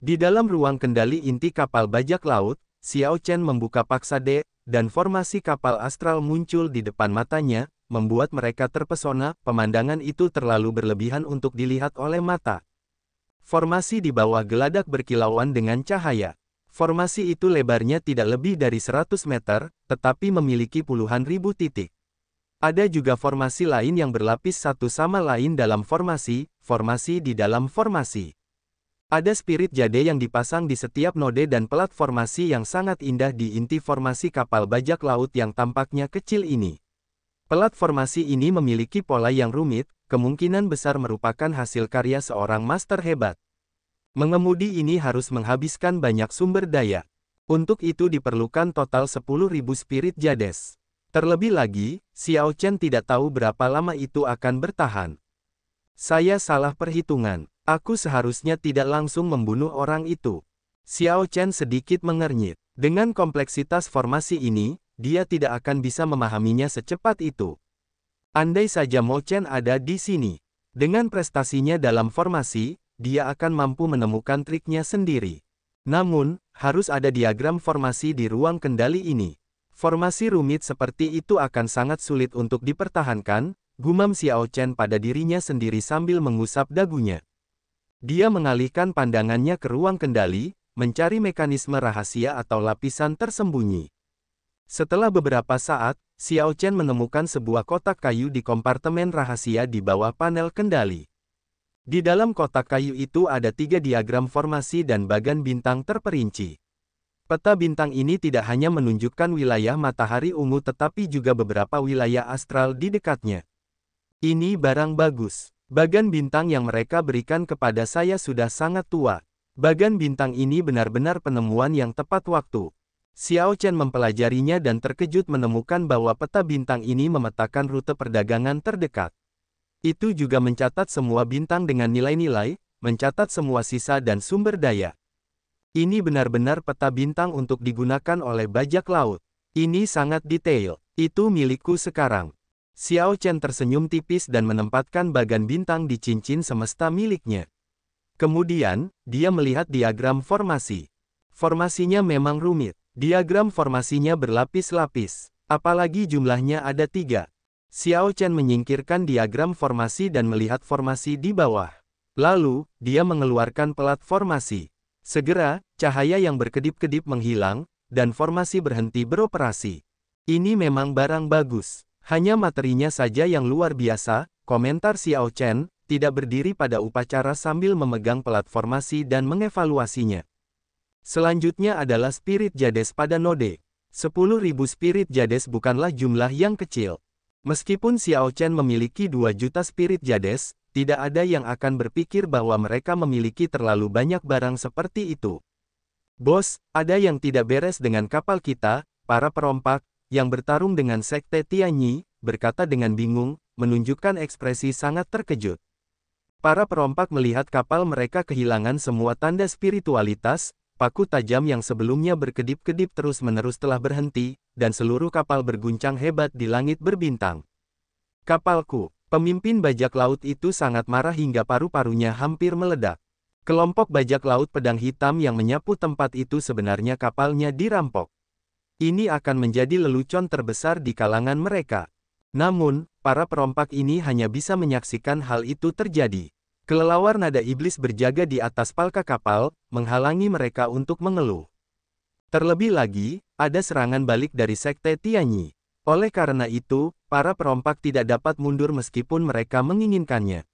Di dalam ruang kendali inti kapal bajak laut, Xiao Chen membuka paksa D, dan formasi kapal astral muncul di depan matanya, membuat mereka terpesona, pemandangan itu terlalu berlebihan untuk dilihat oleh mata. Formasi di bawah geladak berkilauan dengan cahaya. Formasi itu lebarnya tidak lebih dari 100 meter, tetapi memiliki puluhan ribu titik. Ada juga formasi lain yang berlapis satu sama lain dalam formasi, formasi di dalam formasi. Ada spirit jade yang dipasang di setiap node dan pelat formasi yang sangat indah di inti formasi kapal bajak laut yang tampaknya kecil ini. Pelat formasi ini memiliki pola yang rumit, kemungkinan besar merupakan hasil karya seorang master hebat. Mengemudi ini harus menghabiskan banyak sumber daya. Untuk itu diperlukan total 10.000 spirit jades. Terlebih lagi, Xiao Chen tidak tahu berapa lama itu akan bertahan. Saya salah perhitungan. Aku seharusnya tidak langsung membunuh orang itu. Xiao Chen sedikit mengernyit. Dengan kompleksitas formasi ini, dia tidak akan bisa memahaminya secepat itu. Andai saja Mo Chen ada di sini. Dengan prestasinya dalam formasi, dia akan mampu menemukan triknya sendiri. Namun, harus ada diagram formasi di ruang kendali ini. Formasi rumit seperti itu akan sangat sulit untuk dipertahankan, gumam Xiao Chen pada dirinya sendiri sambil mengusap dagunya. Dia mengalihkan pandangannya ke ruang kendali, mencari mekanisme rahasia atau lapisan tersembunyi. Setelah beberapa saat, Xiao Chen menemukan sebuah kotak kayu di kompartemen rahasia di bawah panel kendali. Di dalam kotak kayu itu ada tiga diagram formasi dan bagan bintang terperinci. Peta bintang ini tidak hanya menunjukkan wilayah matahari ungu tetapi juga beberapa wilayah astral di dekatnya. Ini barang bagus. Bagan bintang yang mereka berikan kepada saya sudah sangat tua. Bagan bintang ini benar-benar penemuan yang tepat waktu. Xiao Chen mempelajarinya dan terkejut menemukan bahwa peta bintang ini memetakan rute perdagangan terdekat. Itu juga mencatat semua bintang dengan nilai-nilai, mencatat semua sisa dan sumber daya. Ini benar-benar peta bintang untuk digunakan oleh bajak laut. Ini sangat detail. Itu milikku sekarang. Xiao Chen tersenyum tipis dan menempatkan bagan bintang di cincin semesta miliknya. Kemudian, dia melihat diagram formasi. Formasinya memang rumit. Diagram formasinya berlapis-lapis. Apalagi jumlahnya ada tiga. Xiao Chen menyingkirkan diagram formasi dan melihat formasi di bawah. Lalu, dia mengeluarkan pelat formasi. Segera, cahaya yang berkedip-kedip menghilang, dan formasi berhenti beroperasi. Ini memang barang bagus. Hanya materinya saja yang luar biasa, komentar Xiao Chen, tidak berdiri pada upacara sambil memegang platformasi dan mengevaluasinya. Selanjutnya adalah spirit jades pada node. 10.000 spirit jades bukanlah jumlah yang kecil. Meskipun Xiao Chen memiliki 2 juta spirit jades, tidak ada yang akan berpikir bahwa mereka memiliki terlalu banyak barang seperti itu. Bos, ada yang tidak beres dengan kapal kita, para perompak, yang bertarung dengan Sekte Tianyi, berkata dengan bingung, menunjukkan ekspresi sangat terkejut. Para perompak melihat kapal mereka kehilangan semua tanda spiritualitas, paku tajam yang sebelumnya berkedip-kedip terus-menerus telah berhenti, dan seluruh kapal berguncang hebat di langit berbintang. Kapalku, pemimpin bajak laut itu sangat marah hingga paru-parunya hampir meledak. Kelompok bajak laut pedang hitam yang menyapu tempat itu sebenarnya kapalnya dirampok. Ini akan menjadi lelucon terbesar di kalangan mereka. Namun, para perompak ini hanya bisa menyaksikan hal itu terjadi. Kelelawar nada iblis berjaga di atas palka kapal, menghalangi mereka untuk mengeluh. Terlebih lagi, ada serangan balik dari sekte Tianyi. Oleh karena itu, para perompak tidak dapat mundur meskipun mereka menginginkannya.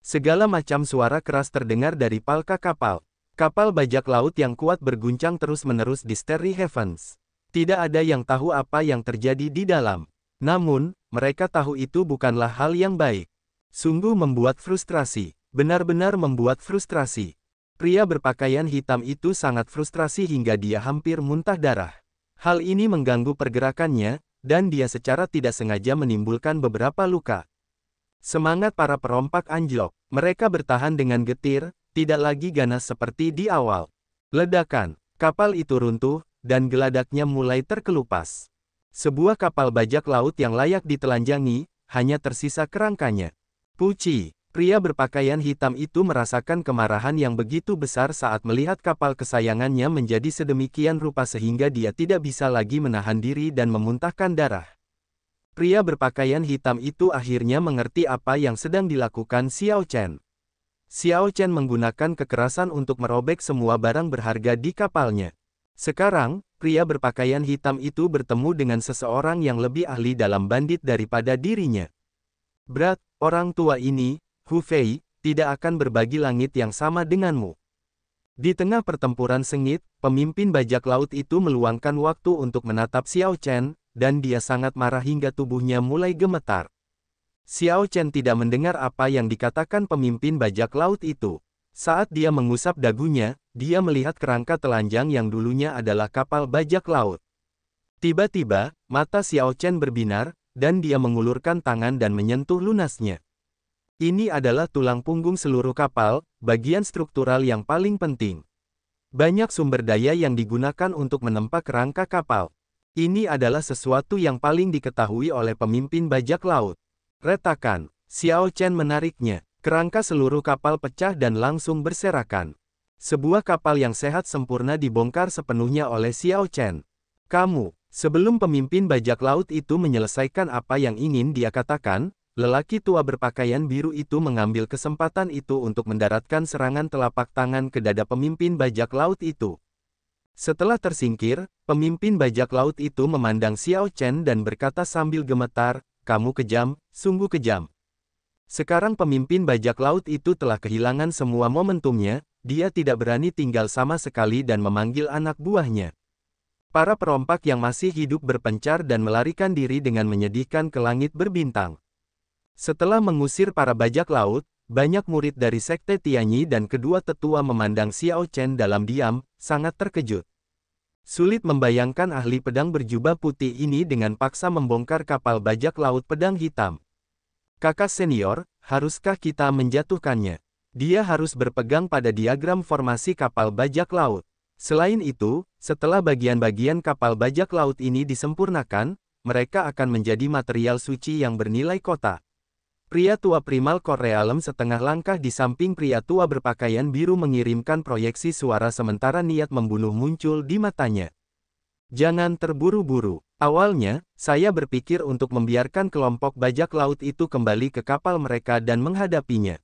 Segala macam suara keras terdengar dari palka kapal. Kapal bajak laut yang kuat berguncang terus-menerus di Sterry Heavens. Tidak ada yang tahu apa yang terjadi di dalam. Namun, mereka tahu itu bukanlah hal yang baik. Sungguh membuat frustrasi. Benar-benar membuat frustrasi. Pria berpakaian hitam itu sangat frustrasi hingga dia hampir muntah darah. Hal ini mengganggu pergerakannya, dan dia secara tidak sengaja menimbulkan beberapa luka. Semangat para perompak anjlok. Mereka bertahan dengan getir, tidak lagi ganas seperti di awal. Ledakan. Kapal itu runtuh, dan geladaknya mulai terkelupas. Sebuah kapal bajak laut yang layak ditelanjangi, hanya tersisa kerangkanya. Puci, pria berpakaian hitam itu merasakan kemarahan yang begitu besar saat melihat kapal kesayangannya menjadi sedemikian rupa sehingga dia tidak bisa lagi menahan diri dan memuntahkan darah. Pria berpakaian hitam itu akhirnya mengerti apa yang sedang dilakukan Xiao Chen. Xiao Chen menggunakan kekerasan untuk merobek semua barang berharga di kapalnya. Sekarang, pria berpakaian hitam itu bertemu dengan seseorang yang lebih ahli dalam bandit daripada dirinya. Berat, orang tua ini, Hu Fei, tidak akan berbagi langit yang sama denganmu. Di tengah pertempuran sengit, pemimpin bajak laut itu meluangkan waktu untuk menatap Xiao Chen, dan dia sangat marah hingga tubuhnya mulai gemetar. Xiao Chen tidak mendengar apa yang dikatakan pemimpin bajak laut itu. Saat dia mengusap dagunya, dia melihat kerangka telanjang yang dulunya adalah kapal bajak laut. Tiba-tiba, mata Xiao Chen berbinar, dan dia mengulurkan tangan dan menyentuh lunasnya. Ini adalah tulang punggung seluruh kapal, bagian struktural yang paling penting. Banyak sumber daya yang digunakan untuk menempa kerangka kapal. Ini adalah sesuatu yang paling diketahui oleh pemimpin bajak laut. Retakan, Xiao Chen menariknya. Kerangka seluruh kapal pecah dan langsung berserakan. Sebuah kapal yang sehat sempurna dibongkar sepenuhnya oleh Xiao Chen. Kamu, sebelum pemimpin bajak laut itu menyelesaikan apa yang ingin dia katakan, lelaki tua berpakaian biru itu mengambil kesempatan itu untuk mendaratkan serangan telapak tangan ke dada pemimpin bajak laut itu. Setelah tersingkir, pemimpin bajak laut itu memandang Xiao Chen dan berkata sambil gemetar, kamu kejam, sungguh kejam. Sekarang pemimpin bajak laut itu telah kehilangan semua momentumnya, dia tidak berani tinggal sama sekali dan memanggil anak buahnya. Para perompak yang masih hidup berpencar dan melarikan diri dengan menyedihkan ke langit berbintang. Setelah mengusir para bajak laut, banyak murid dari Sekte Tianyi dan kedua tetua memandang Xiao Chen dalam diam, sangat terkejut. Sulit membayangkan ahli pedang berjubah putih ini dengan paksa membongkar kapal bajak laut pedang hitam. Kakak senior, haruskah kita menjatuhkannya? Dia harus berpegang pada diagram formasi kapal bajak laut. Selain itu, setelah bagian-bagian kapal bajak laut ini disempurnakan, mereka akan menjadi material suci yang bernilai kota. Pria tua primal Korealem setengah langkah di samping pria tua berpakaian biru mengirimkan proyeksi suara sementara niat membunuh muncul di matanya. Jangan terburu-buru. Awalnya, saya berpikir untuk membiarkan kelompok bajak laut itu kembali ke kapal mereka dan menghadapinya.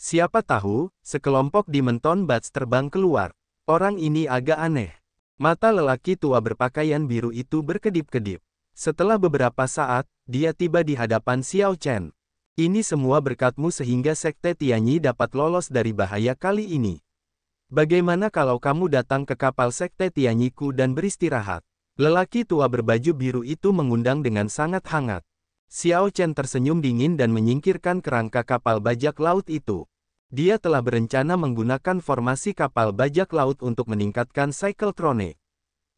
Siapa tahu, sekelompok Dimenton Bats terbang keluar. Orang ini agak aneh. Mata lelaki tua berpakaian biru itu berkedip-kedip. Setelah beberapa saat, dia tiba di hadapan Xiao Chen. Ini semua berkatmu sehingga Sekte Tianyi dapat lolos dari bahaya kali ini. Bagaimana kalau kamu datang ke kapal sekte Tianyiku dan beristirahat? Lelaki tua berbaju biru itu mengundang dengan sangat hangat. Xiao Chen tersenyum dingin dan menyingkirkan kerangka kapal bajak laut itu. Dia telah berencana menggunakan formasi kapal bajak laut untuk meningkatkan cycletronic.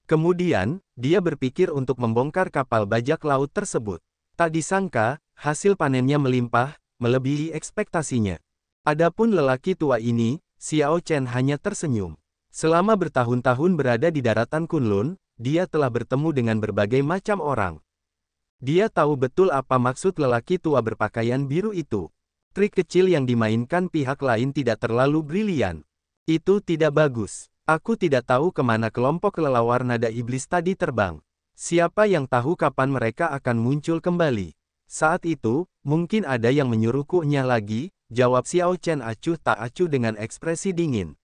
Kemudian, dia berpikir untuk membongkar kapal bajak laut tersebut. Tak disangka, hasil panennya melimpah, melebihi ekspektasinya. Adapun lelaki tua ini, Xiao Chen hanya tersenyum. Selama bertahun-tahun berada di daratan Kunlun, dia telah bertemu dengan berbagai macam orang. Dia tahu betul apa maksud lelaki tua berpakaian biru itu. Trik kecil yang dimainkan pihak lain tidak terlalu brilian. Itu tidak bagus. Aku tidak tahu kemana kelompok lelawar nada iblis tadi terbang. Siapa yang tahu kapan mereka akan muncul kembali. Saat itu, mungkin ada yang menyuruhku menyuruhkunya lagi, Jawab Xiao Chen acuh tak acuh dengan ekspresi dingin.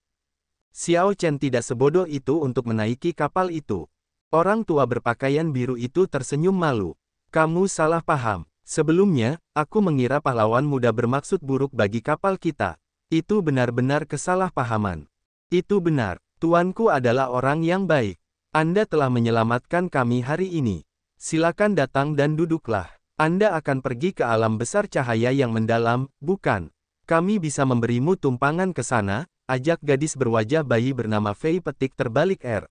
Xiao Chen tidak sebodoh itu untuk menaiki kapal itu. Orang tua berpakaian biru itu tersenyum malu. Kamu salah paham. Sebelumnya, aku mengira pahlawan muda bermaksud buruk bagi kapal kita. Itu benar-benar kesalahpahaman. Itu benar, tuanku adalah orang yang baik. Anda telah menyelamatkan kami hari ini. Silakan datang dan duduklah. Anda akan pergi ke alam besar cahaya yang mendalam, bukan? Kami bisa memberimu tumpangan ke sana, ajak gadis berwajah bayi bernama Fei petik terbalik R. Er.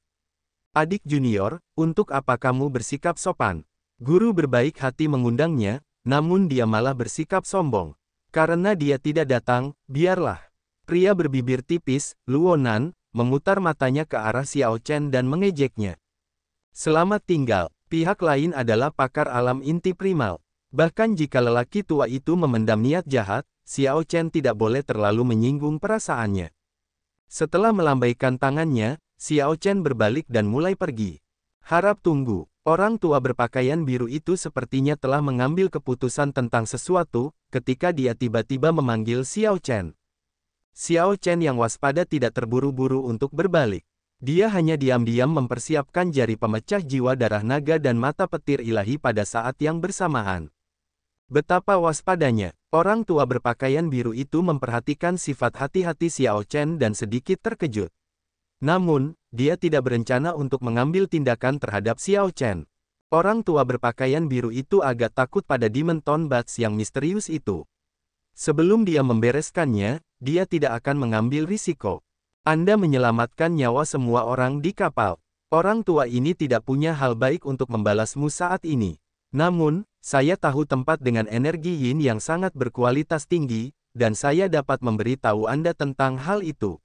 Adik junior, untuk apa kamu bersikap sopan? Guru berbaik hati mengundangnya, namun dia malah bersikap sombong. Karena dia tidak datang, biarlah. Pria berbibir tipis, Luonan, memutar matanya ke arah Xiao Chen dan mengejeknya. Selamat tinggal, pihak lain adalah pakar alam inti primal. Bahkan jika lelaki tua itu memendam niat jahat, Xiao Chen tidak boleh terlalu menyinggung perasaannya. Setelah melambaikan tangannya, Xiao Chen berbalik dan mulai pergi. Harap tunggu, orang tua berpakaian biru itu sepertinya telah mengambil keputusan tentang sesuatu, ketika dia tiba-tiba memanggil Xiao Chen. Xiao Chen yang waspada tidak terburu-buru untuk berbalik. Dia hanya diam-diam mempersiapkan jari pemecah jiwa darah naga dan mata petir ilahi pada saat yang bersamaan. Betapa waspadanya, orang tua berpakaian biru itu memperhatikan sifat hati-hati Xiao Chen dan sedikit terkejut. Namun, dia tidak berencana untuk mengambil tindakan terhadap Xiao Chen. Orang tua berpakaian biru itu agak takut pada Demon Tone Bats yang misterius itu. Sebelum dia membereskannya, dia tidak akan mengambil risiko. Anda menyelamatkan nyawa semua orang di kapal. Orang tua ini tidak punya hal baik untuk membalasmu saat ini. Namun, saya tahu tempat dengan energi yin yang sangat berkualitas tinggi, dan saya dapat memberi tahu Anda tentang hal itu.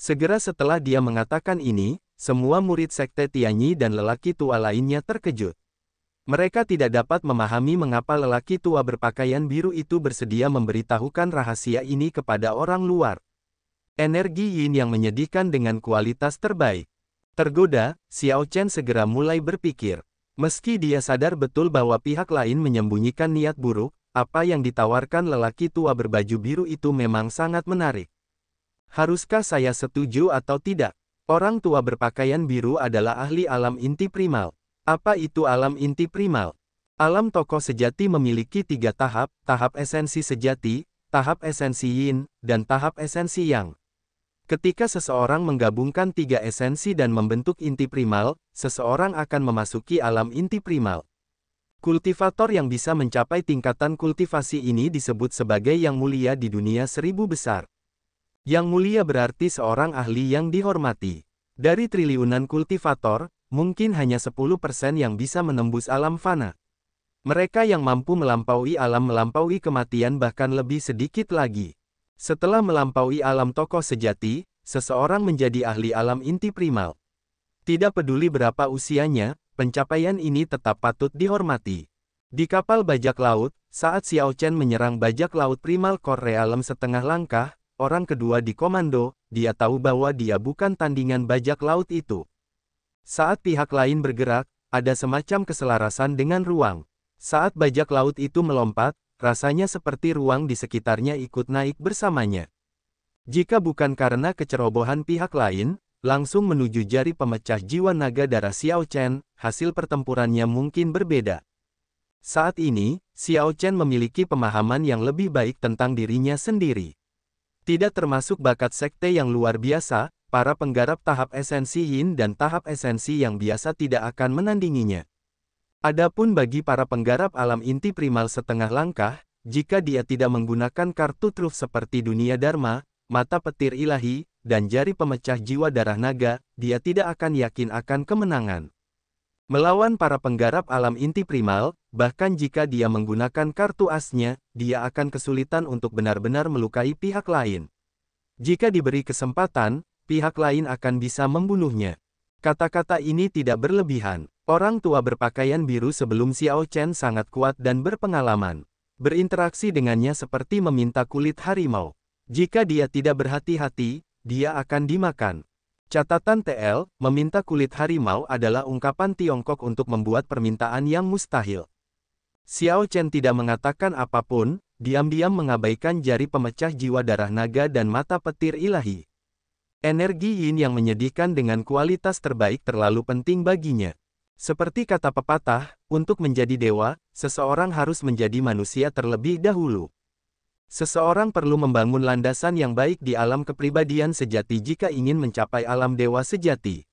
Segera setelah dia mengatakan ini, semua murid sekte Tianyi dan lelaki tua lainnya terkejut. Mereka tidak dapat memahami mengapa lelaki tua berpakaian biru itu bersedia memberitahukan rahasia ini kepada orang luar. Energi yin yang menyedihkan dengan kualitas terbaik. Tergoda, Xiao Chen segera mulai berpikir. Meski dia sadar betul bahwa pihak lain menyembunyikan niat buruk, apa yang ditawarkan lelaki tua berbaju biru itu memang sangat menarik. Haruskah saya setuju atau tidak? Orang tua berpakaian biru adalah ahli alam inti primal. Apa itu alam inti primal? Alam tokoh sejati memiliki tiga tahap, tahap esensi sejati, tahap esensi yin, dan tahap esensi yang. Ketika seseorang menggabungkan tiga esensi dan membentuk inti primal, seseorang akan memasuki alam inti primal. Kultivator yang bisa mencapai tingkatan kultivasi ini disebut sebagai yang mulia di dunia seribu besar. Yang mulia berarti seorang ahli yang dihormati. Dari triliunan kultivator, mungkin hanya 10% yang bisa menembus alam fana. Mereka yang mampu melampaui alam melampaui kematian bahkan lebih sedikit lagi. Setelah melampaui alam tokoh sejati, seseorang menjadi ahli alam inti primal. Tidak peduli berapa usianya, pencapaian ini tetap patut dihormati. Di kapal bajak laut, saat Xiao Chen menyerang bajak laut primal Korea alam setengah langkah, orang kedua di komando, dia tahu bahwa dia bukan tandingan bajak laut itu. Saat pihak lain bergerak, ada semacam keselarasan dengan ruang. Saat bajak laut itu melompat, Rasanya seperti ruang di sekitarnya ikut naik bersamanya. Jika bukan karena kecerobohan pihak lain, langsung menuju jari pemecah jiwa naga darah Xiao Chen, hasil pertempurannya mungkin berbeda. Saat ini, Xiao Chen memiliki pemahaman yang lebih baik tentang dirinya sendiri. Tidak termasuk bakat sekte yang luar biasa, para penggarap tahap esensi yin dan tahap esensi yang biasa tidak akan menandinginya. Adapun bagi para penggarap alam inti primal setengah langkah, jika dia tidak menggunakan kartu truf seperti dunia dharma, mata petir ilahi, dan jari pemecah jiwa darah naga, dia tidak akan yakin akan kemenangan. Melawan para penggarap alam inti primal, bahkan jika dia menggunakan kartu asnya, dia akan kesulitan untuk benar-benar melukai pihak lain. Jika diberi kesempatan, pihak lain akan bisa membunuhnya. Kata-kata ini tidak berlebihan. Orang tua berpakaian biru sebelum Xiao Chen sangat kuat dan berpengalaman. Berinteraksi dengannya seperti meminta kulit harimau. Jika dia tidak berhati-hati, dia akan dimakan. Catatan TL, meminta kulit harimau adalah ungkapan Tiongkok untuk membuat permintaan yang mustahil. Xiao Chen tidak mengatakan apapun, diam-diam mengabaikan jari pemecah jiwa darah naga dan mata petir ilahi. Energi yin yang menyedihkan dengan kualitas terbaik terlalu penting baginya. Seperti kata pepatah, untuk menjadi dewa, seseorang harus menjadi manusia terlebih dahulu. Seseorang perlu membangun landasan yang baik di alam kepribadian sejati jika ingin mencapai alam dewa sejati.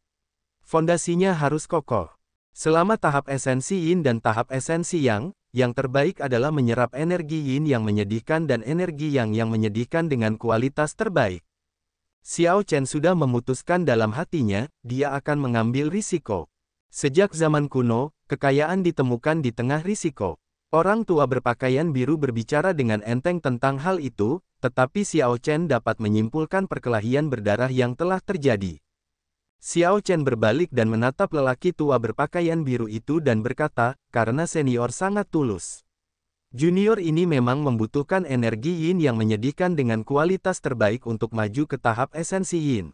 Fondasinya harus kokoh. Selama tahap esensi yin dan tahap esensi yang, yang terbaik adalah menyerap energi yin yang menyedihkan dan energi yang yang menyedihkan dengan kualitas terbaik. Xiao Chen sudah memutuskan dalam hatinya, dia akan mengambil risiko. Sejak zaman kuno, kekayaan ditemukan di tengah risiko. Orang tua berpakaian biru berbicara dengan enteng tentang hal itu, tetapi Xiao Chen dapat menyimpulkan perkelahian berdarah yang telah terjadi. Xiao Chen berbalik dan menatap lelaki tua berpakaian biru itu dan berkata, karena senior sangat tulus. Junior ini memang membutuhkan energi yin yang menyedihkan dengan kualitas terbaik untuk maju ke tahap esensi yin.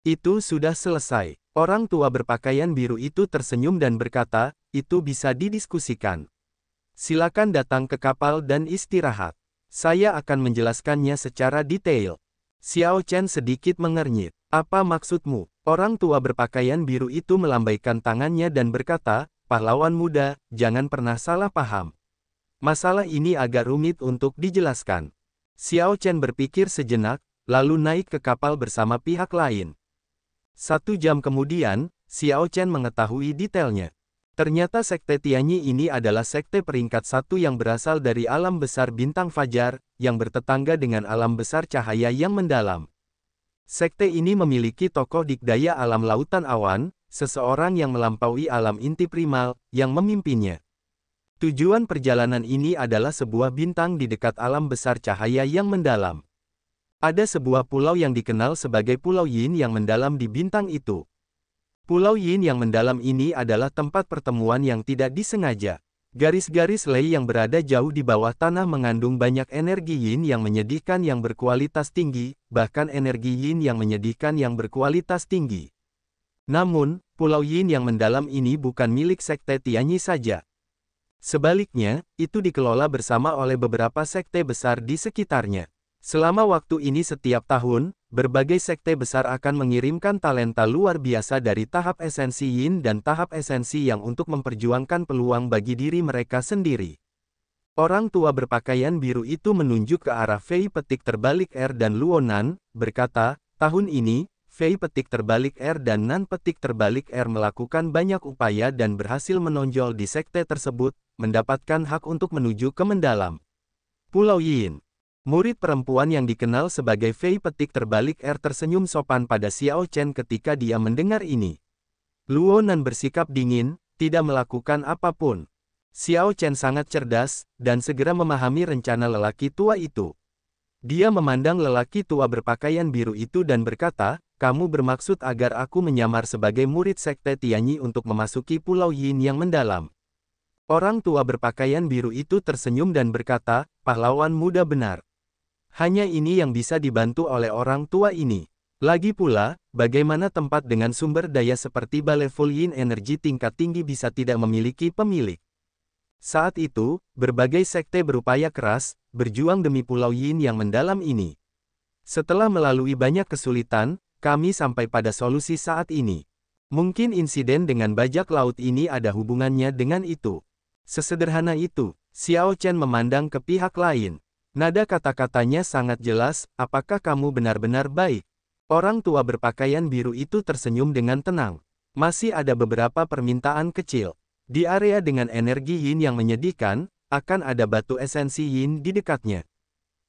Itu sudah selesai. Orang tua berpakaian biru itu tersenyum dan berkata, itu bisa didiskusikan. Silakan datang ke kapal dan istirahat. Saya akan menjelaskannya secara detail. Xiao Chen sedikit mengernyit. Apa maksudmu? Orang tua berpakaian biru itu melambaikan tangannya dan berkata, pahlawan muda, jangan pernah salah paham. Masalah ini agak rumit untuk dijelaskan. Xiao Chen berpikir sejenak, lalu naik ke kapal bersama pihak lain. Satu jam kemudian, Xiao Chen mengetahui detailnya. Ternyata sekte Tianyi ini adalah sekte peringkat satu yang berasal dari alam besar bintang fajar, yang bertetangga dengan alam besar cahaya yang mendalam. Sekte ini memiliki tokoh dikdaya alam lautan awan, seseorang yang melampaui alam inti primal, yang memimpinnya. Tujuan perjalanan ini adalah sebuah bintang di dekat alam besar cahaya yang mendalam. Ada sebuah pulau yang dikenal sebagai Pulau Yin yang mendalam di bintang itu. Pulau Yin yang mendalam ini adalah tempat pertemuan yang tidak disengaja. Garis-garis lei yang berada jauh di bawah tanah mengandung banyak energi yin yang menyedihkan yang berkualitas tinggi, bahkan energi yin yang menyedihkan yang berkualitas tinggi. Namun, pulau yin yang mendalam ini bukan milik sekte Tianyi saja. Sebaliknya, itu dikelola bersama oleh beberapa sekte besar di sekitarnya. Selama waktu ini setiap tahun, berbagai sekte besar akan mengirimkan talenta luar biasa dari tahap esensi yin dan tahap esensi yang untuk memperjuangkan peluang bagi diri mereka sendiri. Orang tua berpakaian biru itu menunjuk ke arah Fei petik terbalik R er dan Luonan, berkata, tahun ini, Fei petik terbalik R er dan Nan petik terbalik R er melakukan banyak upaya dan berhasil menonjol di sekte tersebut, mendapatkan hak untuk menuju ke mendalam. Pulau Yin Murid perempuan yang dikenal sebagai Fei Petik terbalik Er tersenyum sopan pada Xiao Chen ketika dia mendengar ini. Luo Nan bersikap dingin, tidak melakukan apapun. Xiao Chen sangat cerdas, dan segera memahami rencana lelaki tua itu. Dia memandang lelaki tua berpakaian biru itu dan berkata, kamu bermaksud agar aku menyamar sebagai murid sekte Tianyi untuk memasuki Pulau Yin yang mendalam. Orang tua berpakaian biru itu tersenyum dan berkata, pahlawan muda benar. Hanya ini yang bisa dibantu oleh orang tua ini. Lagi pula, bagaimana tempat dengan sumber daya seperti Baleful Yin energi tingkat tinggi bisa tidak memiliki pemilik? Saat itu, berbagai sekte berupaya keras, berjuang demi Pulau Yin yang mendalam ini. Setelah melalui banyak kesulitan, kami sampai pada solusi saat ini. Mungkin insiden dengan bajak laut ini ada hubungannya dengan itu. Sesederhana itu, Xiao Chen memandang ke pihak lain. Nada kata-katanya sangat jelas, apakah kamu benar-benar baik? Orang tua berpakaian biru itu tersenyum dengan tenang. Masih ada beberapa permintaan kecil. Di area dengan energi yin yang menyedihkan, akan ada batu esensi yin di dekatnya.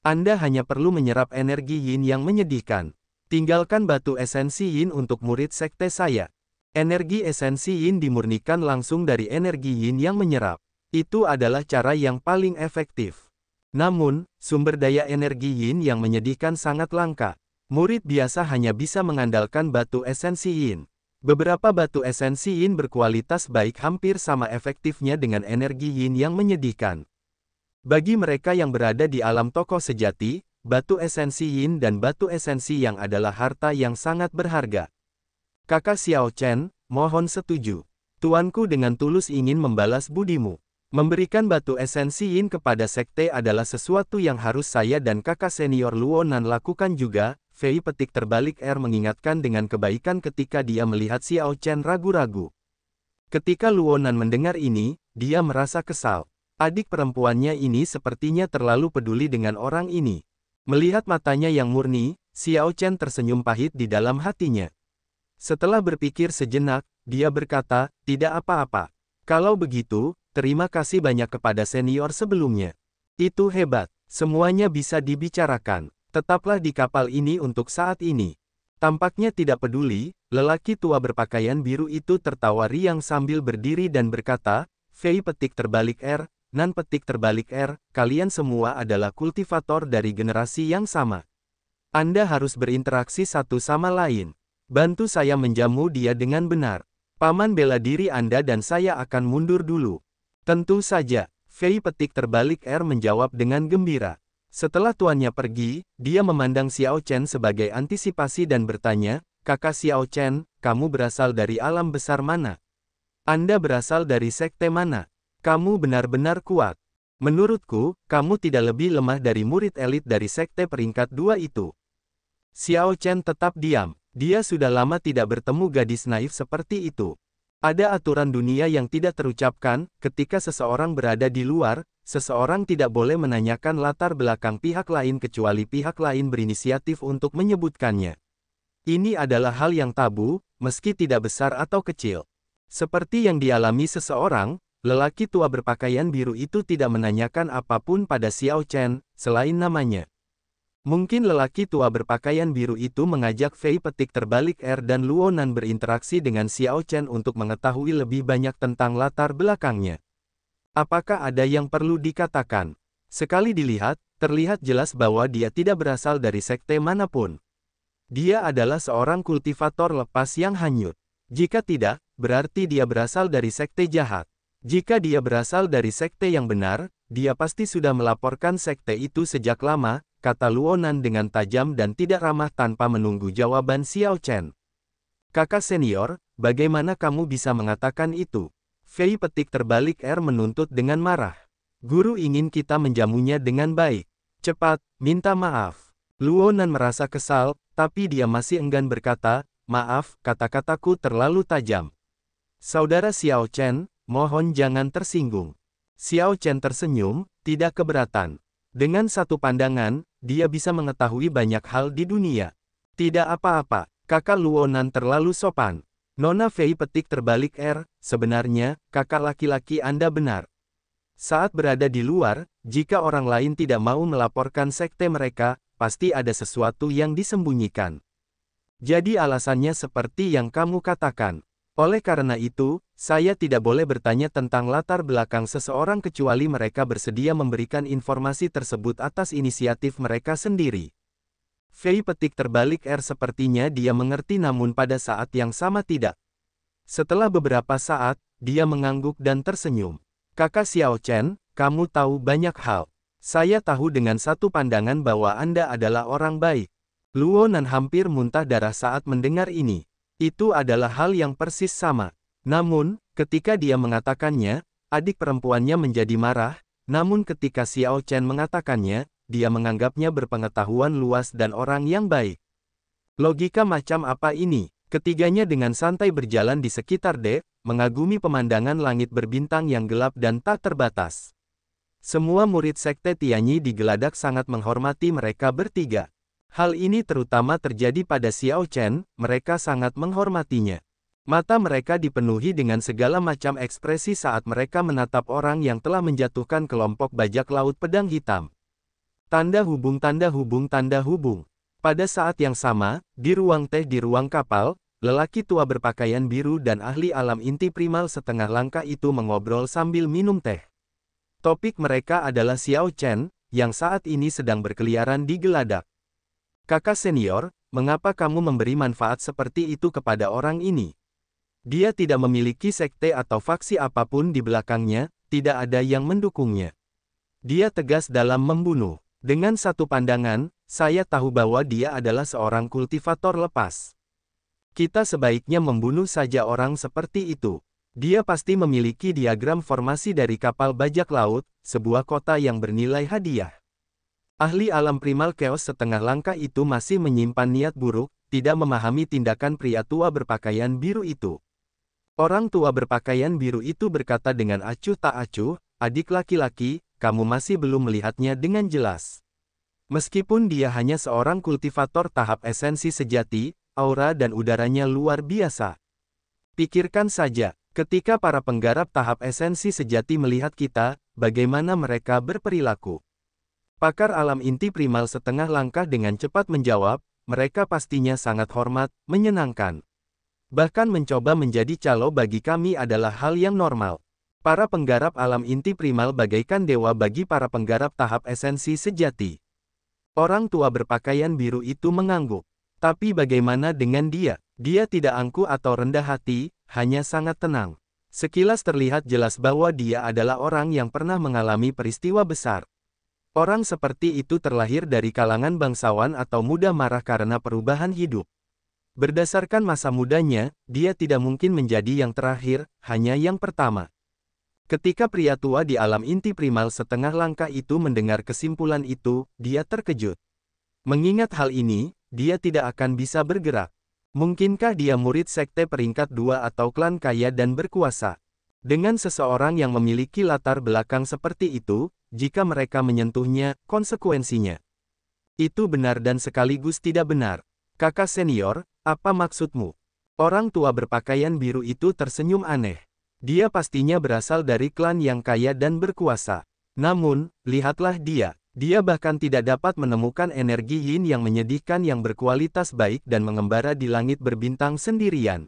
Anda hanya perlu menyerap energi yin yang menyedihkan. Tinggalkan batu esensi yin untuk murid sekte saya. Energi esensi yin dimurnikan langsung dari energi yin yang menyerap. Itu adalah cara yang paling efektif. Namun, sumber daya energi yin yang menyedihkan sangat langka. Murid biasa hanya bisa mengandalkan batu esensi yin. Beberapa batu esensi yin berkualitas baik hampir sama efektifnya dengan energi yin yang menyedihkan. Bagi mereka yang berada di alam tokoh sejati, batu esensi yin dan batu esensi yang adalah harta yang sangat berharga. Kakak Xiao Chen, mohon setuju. Tuanku dengan tulus ingin membalas budimu. Memberikan batu esensi yin kepada sekte adalah sesuatu yang harus saya dan kakak senior Luonan lakukan juga, Fei petik terbalik R er mengingatkan dengan kebaikan ketika dia melihat Xiao Chen ragu-ragu. Ketika Luonan mendengar ini, dia merasa kesal. Adik perempuannya ini sepertinya terlalu peduli dengan orang ini. Melihat matanya yang murni, Xiao Chen tersenyum pahit di dalam hatinya. Setelah berpikir sejenak, dia berkata, tidak apa-apa. Kalau begitu, Terima kasih banyak kepada senior sebelumnya. Itu hebat, semuanya bisa dibicarakan. Tetaplah di kapal ini untuk saat ini. Tampaknya tidak peduli, lelaki tua berpakaian biru itu tertawa riang sambil berdiri dan berkata, Fei petik terbalik R, Nan petik terbalik R, kalian semua adalah kultivator dari generasi yang sama. Anda harus berinteraksi satu sama lain. Bantu saya menjamu dia dengan benar. Paman bela diri Anda dan saya akan mundur dulu. Tentu saja, Fei petik terbalik Er menjawab dengan gembira. Setelah tuannya pergi, dia memandang Xiao Chen sebagai antisipasi dan bertanya, Kakak Xiao Chen, kamu berasal dari alam besar mana? Anda berasal dari sekte mana? Kamu benar-benar kuat. Menurutku, kamu tidak lebih lemah dari murid elit dari sekte peringkat dua itu. Xiao Chen tetap diam. Dia sudah lama tidak bertemu gadis naif seperti itu. Ada aturan dunia yang tidak terucapkan, ketika seseorang berada di luar, seseorang tidak boleh menanyakan latar belakang pihak lain kecuali pihak lain berinisiatif untuk menyebutkannya. Ini adalah hal yang tabu, meski tidak besar atau kecil. Seperti yang dialami seseorang, lelaki tua berpakaian biru itu tidak menanyakan apapun pada Xiao Chen, selain namanya. Mungkin lelaki tua berpakaian biru itu mengajak Fei petik terbalik Er dan Luonan berinteraksi dengan Xiao Chen untuk mengetahui lebih banyak tentang latar belakangnya. Apakah ada yang perlu dikatakan? Sekali dilihat, terlihat jelas bahwa dia tidak berasal dari sekte manapun. Dia adalah seorang kultivator lepas yang hanyut. Jika tidak, berarti dia berasal dari sekte jahat. Jika dia berasal dari sekte yang benar, dia pasti sudah melaporkan sekte itu sejak lama, kata Luonan dengan tajam dan tidak ramah tanpa menunggu jawaban Xiao Chen. Kakak senior, bagaimana kamu bisa mengatakan itu? Fei petik terbalik R menuntut dengan marah. Guru ingin kita menjamunya dengan baik. Cepat, minta maaf. Luonan merasa kesal, tapi dia masih enggan berkata, maaf, kata-kataku terlalu tajam. Saudara Xiao Chen, mohon jangan tersinggung. Xiao Chen tersenyum, tidak keberatan. Dengan satu pandangan, dia bisa mengetahui banyak hal di dunia. Tidak apa-apa, kakak Luonan terlalu sopan. Nona Fei petik terbalik R, sebenarnya, kakak laki-laki Anda benar. Saat berada di luar, jika orang lain tidak mau melaporkan sekte mereka, pasti ada sesuatu yang disembunyikan. Jadi alasannya seperti yang kamu katakan. Oleh karena itu, saya tidak boleh bertanya tentang latar belakang seseorang kecuali mereka bersedia memberikan informasi tersebut atas inisiatif mereka sendiri. Fei petik terbalik R sepertinya dia mengerti namun pada saat yang sama tidak. Setelah beberapa saat, dia mengangguk dan tersenyum. Kakak Xiao Chen, kamu tahu banyak hal. Saya tahu dengan satu pandangan bahwa Anda adalah orang baik. Luo Nan hampir muntah darah saat mendengar ini. Itu adalah hal yang persis sama. Namun, ketika dia mengatakannya, adik perempuannya menjadi marah, namun ketika Xiao Chen mengatakannya, dia menganggapnya berpengetahuan luas dan orang yang baik. Logika macam apa ini? Ketiganya dengan santai berjalan di sekitar De, mengagumi pemandangan langit berbintang yang gelap dan tak terbatas. Semua murid sekte Tianyi di Geladak sangat menghormati mereka bertiga. Hal ini terutama terjadi pada Xiao Chen, mereka sangat menghormatinya. Mata mereka dipenuhi dengan segala macam ekspresi saat mereka menatap orang yang telah menjatuhkan kelompok bajak laut pedang hitam. Tanda hubung tanda hubung tanda hubung. Pada saat yang sama, di ruang teh di ruang kapal, lelaki tua berpakaian biru dan ahli alam inti primal setengah langkah itu mengobrol sambil minum teh. Topik mereka adalah Xiao Chen, yang saat ini sedang berkeliaran di geladak. Kakak senior, mengapa kamu memberi manfaat seperti itu kepada orang ini? Dia tidak memiliki sekte atau faksi apapun di belakangnya, tidak ada yang mendukungnya. Dia tegas dalam membunuh. Dengan satu pandangan, saya tahu bahwa dia adalah seorang kultivator lepas. Kita sebaiknya membunuh saja orang seperti itu. Dia pasti memiliki diagram formasi dari kapal bajak laut, sebuah kota yang bernilai hadiah. Ahli alam primal keos setengah langkah itu masih menyimpan niat buruk, tidak memahami tindakan pria tua berpakaian biru itu. Orang tua berpakaian biru itu berkata dengan acuh tak acuh, adik laki-laki, kamu masih belum melihatnya dengan jelas. Meskipun dia hanya seorang kultivator tahap esensi sejati, aura dan udaranya luar biasa. Pikirkan saja, ketika para penggarap tahap esensi sejati melihat kita, bagaimana mereka berperilaku. Pakar alam inti primal setengah langkah dengan cepat menjawab, mereka pastinya sangat hormat, menyenangkan. Bahkan mencoba menjadi calo bagi kami adalah hal yang normal. Para penggarap alam inti primal bagaikan dewa bagi para penggarap tahap esensi sejati. Orang tua berpakaian biru itu mengangguk. Tapi bagaimana dengan dia? Dia tidak angku atau rendah hati, hanya sangat tenang. Sekilas terlihat jelas bahwa dia adalah orang yang pernah mengalami peristiwa besar. Orang seperti itu terlahir dari kalangan bangsawan atau mudah marah karena perubahan hidup. Berdasarkan masa mudanya, dia tidak mungkin menjadi yang terakhir, hanya yang pertama. Ketika pria tua di alam inti primal setengah langkah itu mendengar kesimpulan itu, dia terkejut. Mengingat hal ini, dia tidak akan bisa bergerak. Mungkinkah dia murid sekte peringkat dua atau klan kaya dan berkuasa? Dengan seseorang yang memiliki latar belakang seperti itu, jika mereka menyentuhnya, konsekuensinya. Itu benar dan sekaligus tidak benar. Kakak senior, apa maksudmu? Orang tua berpakaian biru itu tersenyum aneh. Dia pastinya berasal dari klan yang kaya dan berkuasa. Namun, lihatlah dia. Dia bahkan tidak dapat menemukan energi yin yang menyedihkan yang berkualitas baik dan mengembara di langit berbintang sendirian.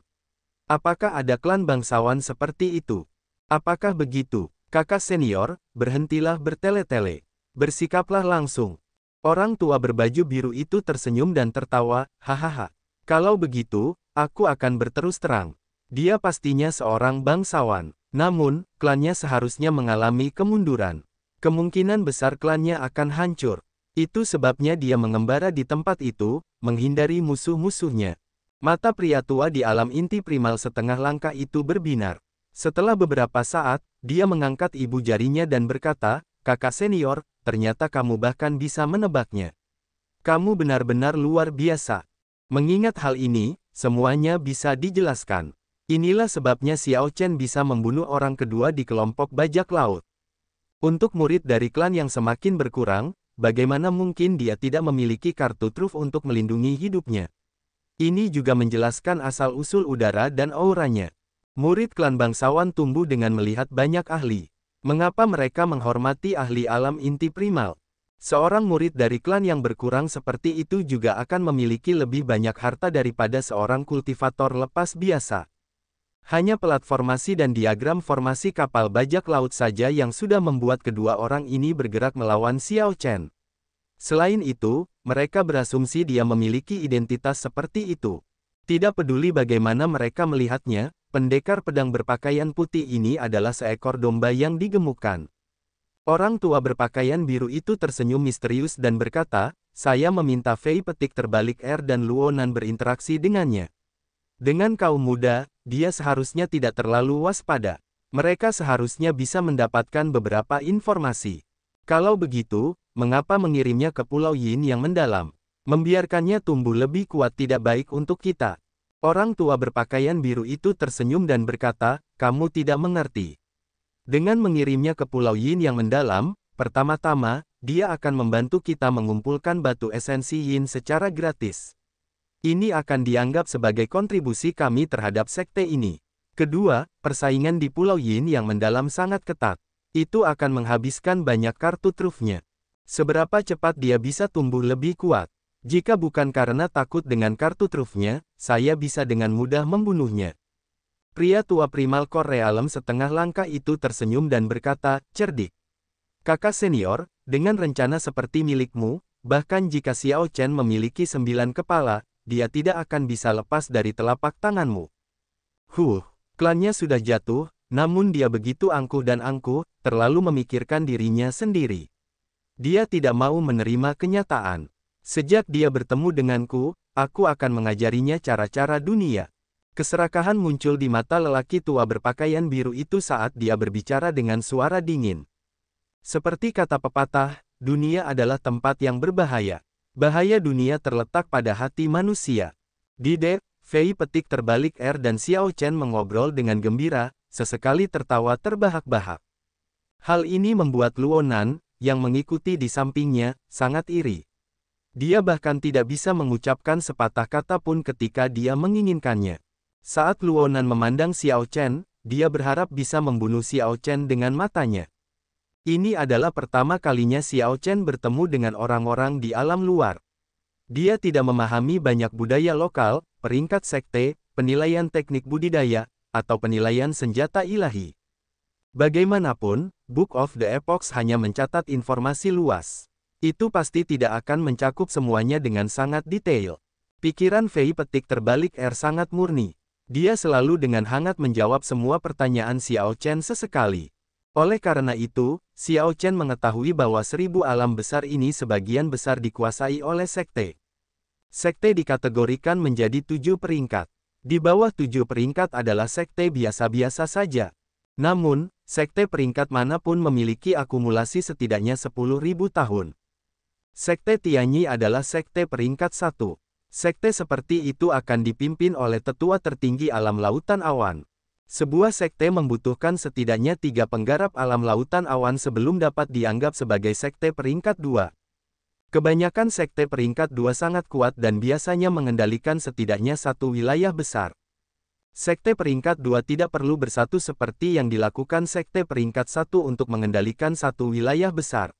Apakah ada klan bangsawan seperti itu? Apakah begitu? Kakak senior, berhentilah bertele-tele. Bersikaplah langsung. Orang tua berbaju biru itu tersenyum dan tertawa, hahaha. Kalau begitu, aku akan berterus terang. Dia pastinya seorang bangsawan. Namun, klannya seharusnya mengalami kemunduran. Kemungkinan besar klannya akan hancur. Itu sebabnya dia mengembara di tempat itu, menghindari musuh-musuhnya. Mata pria tua di alam inti primal setengah langkah itu berbinar. Setelah beberapa saat, dia mengangkat ibu jarinya dan berkata, kakak senior, ternyata kamu bahkan bisa menebaknya. Kamu benar-benar luar biasa. Mengingat hal ini, semuanya bisa dijelaskan. Inilah sebabnya Xiao Chen bisa membunuh orang kedua di kelompok bajak laut. Untuk murid dari klan yang semakin berkurang, bagaimana mungkin dia tidak memiliki kartu truf untuk melindungi hidupnya? Ini juga menjelaskan asal-usul udara dan auranya. Murid klan bangsawan tumbuh dengan melihat banyak ahli. Mengapa mereka menghormati ahli alam inti primal? Seorang murid dari klan yang berkurang seperti itu juga akan memiliki lebih banyak harta daripada seorang kultivator lepas biasa. Hanya pelat formasi dan diagram formasi kapal bajak laut saja yang sudah membuat kedua orang ini bergerak melawan Xiao Chen. Selain itu, mereka berasumsi dia memiliki identitas seperti itu. Tidak peduli bagaimana mereka melihatnya, Pendekar pedang berpakaian putih ini adalah seekor domba yang digemukkan. Orang tua berpakaian biru itu tersenyum misterius dan berkata, saya meminta Fei petik terbalik R dan Luonan berinteraksi dengannya. Dengan kaum muda, dia seharusnya tidak terlalu waspada. Mereka seharusnya bisa mendapatkan beberapa informasi. Kalau begitu, mengapa mengirimnya ke Pulau Yin yang mendalam? Membiarkannya tumbuh lebih kuat tidak baik untuk kita. Orang tua berpakaian biru itu tersenyum dan berkata, kamu tidak mengerti. Dengan mengirimnya ke Pulau Yin yang mendalam, pertama-tama, dia akan membantu kita mengumpulkan batu esensi Yin secara gratis. Ini akan dianggap sebagai kontribusi kami terhadap sekte ini. Kedua, persaingan di Pulau Yin yang mendalam sangat ketat. Itu akan menghabiskan banyak kartu trufnya. Seberapa cepat dia bisa tumbuh lebih kuat? Jika bukan karena takut dengan kartu trufnya, saya bisa dengan mudah membunuhnya. Pria tua primal korealem setengah langkah itu tersenyum dan berkata, cerdik. Kakak senior, dengan rencana seperti milikmu, bahkan jika Xiao Chen memiliki sembilan kepala, dia tidak akan bisa lepas dari telapak tanganmu. Huh, klannya sudah jatuh, namun dia begitu angkuh dan angkuh, terlalu memikirkan dirinya sendiri. Dia tidak mau menerima kenyataan. Sejak dia bertemu denganku, aku akan mengajarinya cara-cara dunia. Keserakahan muncul di mata lelaki tua berpakaian biru itu saat dia berbicara dengan suara dingin. Seperti kata pepatah, dunia adalah tempat yang berbahaya. Bahaya dunia terletak pada hati manusia. Di Fei petik terbalik R er dan Xiao Chen mengobrol dengan gembira, sesekali tertawa terbahak-bahak. Hal ini membuat Luonan, yang mengikuti di sampingnya, sangat iri. Dia bahkan tidak bisa mengucapkan sepatah kata pun ketika dia menginginkannya. Saat Luonan memandang Xiao Chen, dia berharap bisa membunuh Xiao Chen dengan matanya. Ini adalah pertama kalinya Xiao Chen bertemu dengan orang-orang di alam luar. Dia tidak memahami banyak budaya lokal, peringkat sekte, penilaian teknik budidaya, atau penilaian senjata ilahi. Bagaimanapun, Book of the Epochs hanya mencatat informasi luas. Itu pasti tidak akan mencakup semuanya dengan sangat detail. Pikiran Fei petik terbalik Er sangat murni. Dia selalu dengan hangat menjawab semua pertanyaan Xiao Chen sesekali. Oleh karena itu, Xiao Chen mengetahui bahwa seribu alam besar ini sebagian besar dikuasai oleh sekte. Sekte dikategorikan menjadi tujuh peringkat. Di bawah tujuh peringkat adalah sekte biasa-biasa saja. Namun, sekte peringkat manapun memiliki akumulasi setidaknya sepuluh ribu tahun. Sekte Tianyi adalah sekte peringkat satu. Sekte seperti itu akan dipimpin oleh tetua tertinggi alam lautan awan. Sebuah sekte membutuhkan setidaknya tiga penggarap alam lautan awan sebelum dapat dianggap sebagai sekte peringkat dua. Kebanyakan sekte peringkat dua sangat kuat dan biasanya mengendalikan setidaknya satu wilayah besar. Sekte peringkat dua tidak perlu bersatu seperti yang dilakukan sekte peringkat satu untuk mengendalikan satu wilayah besar.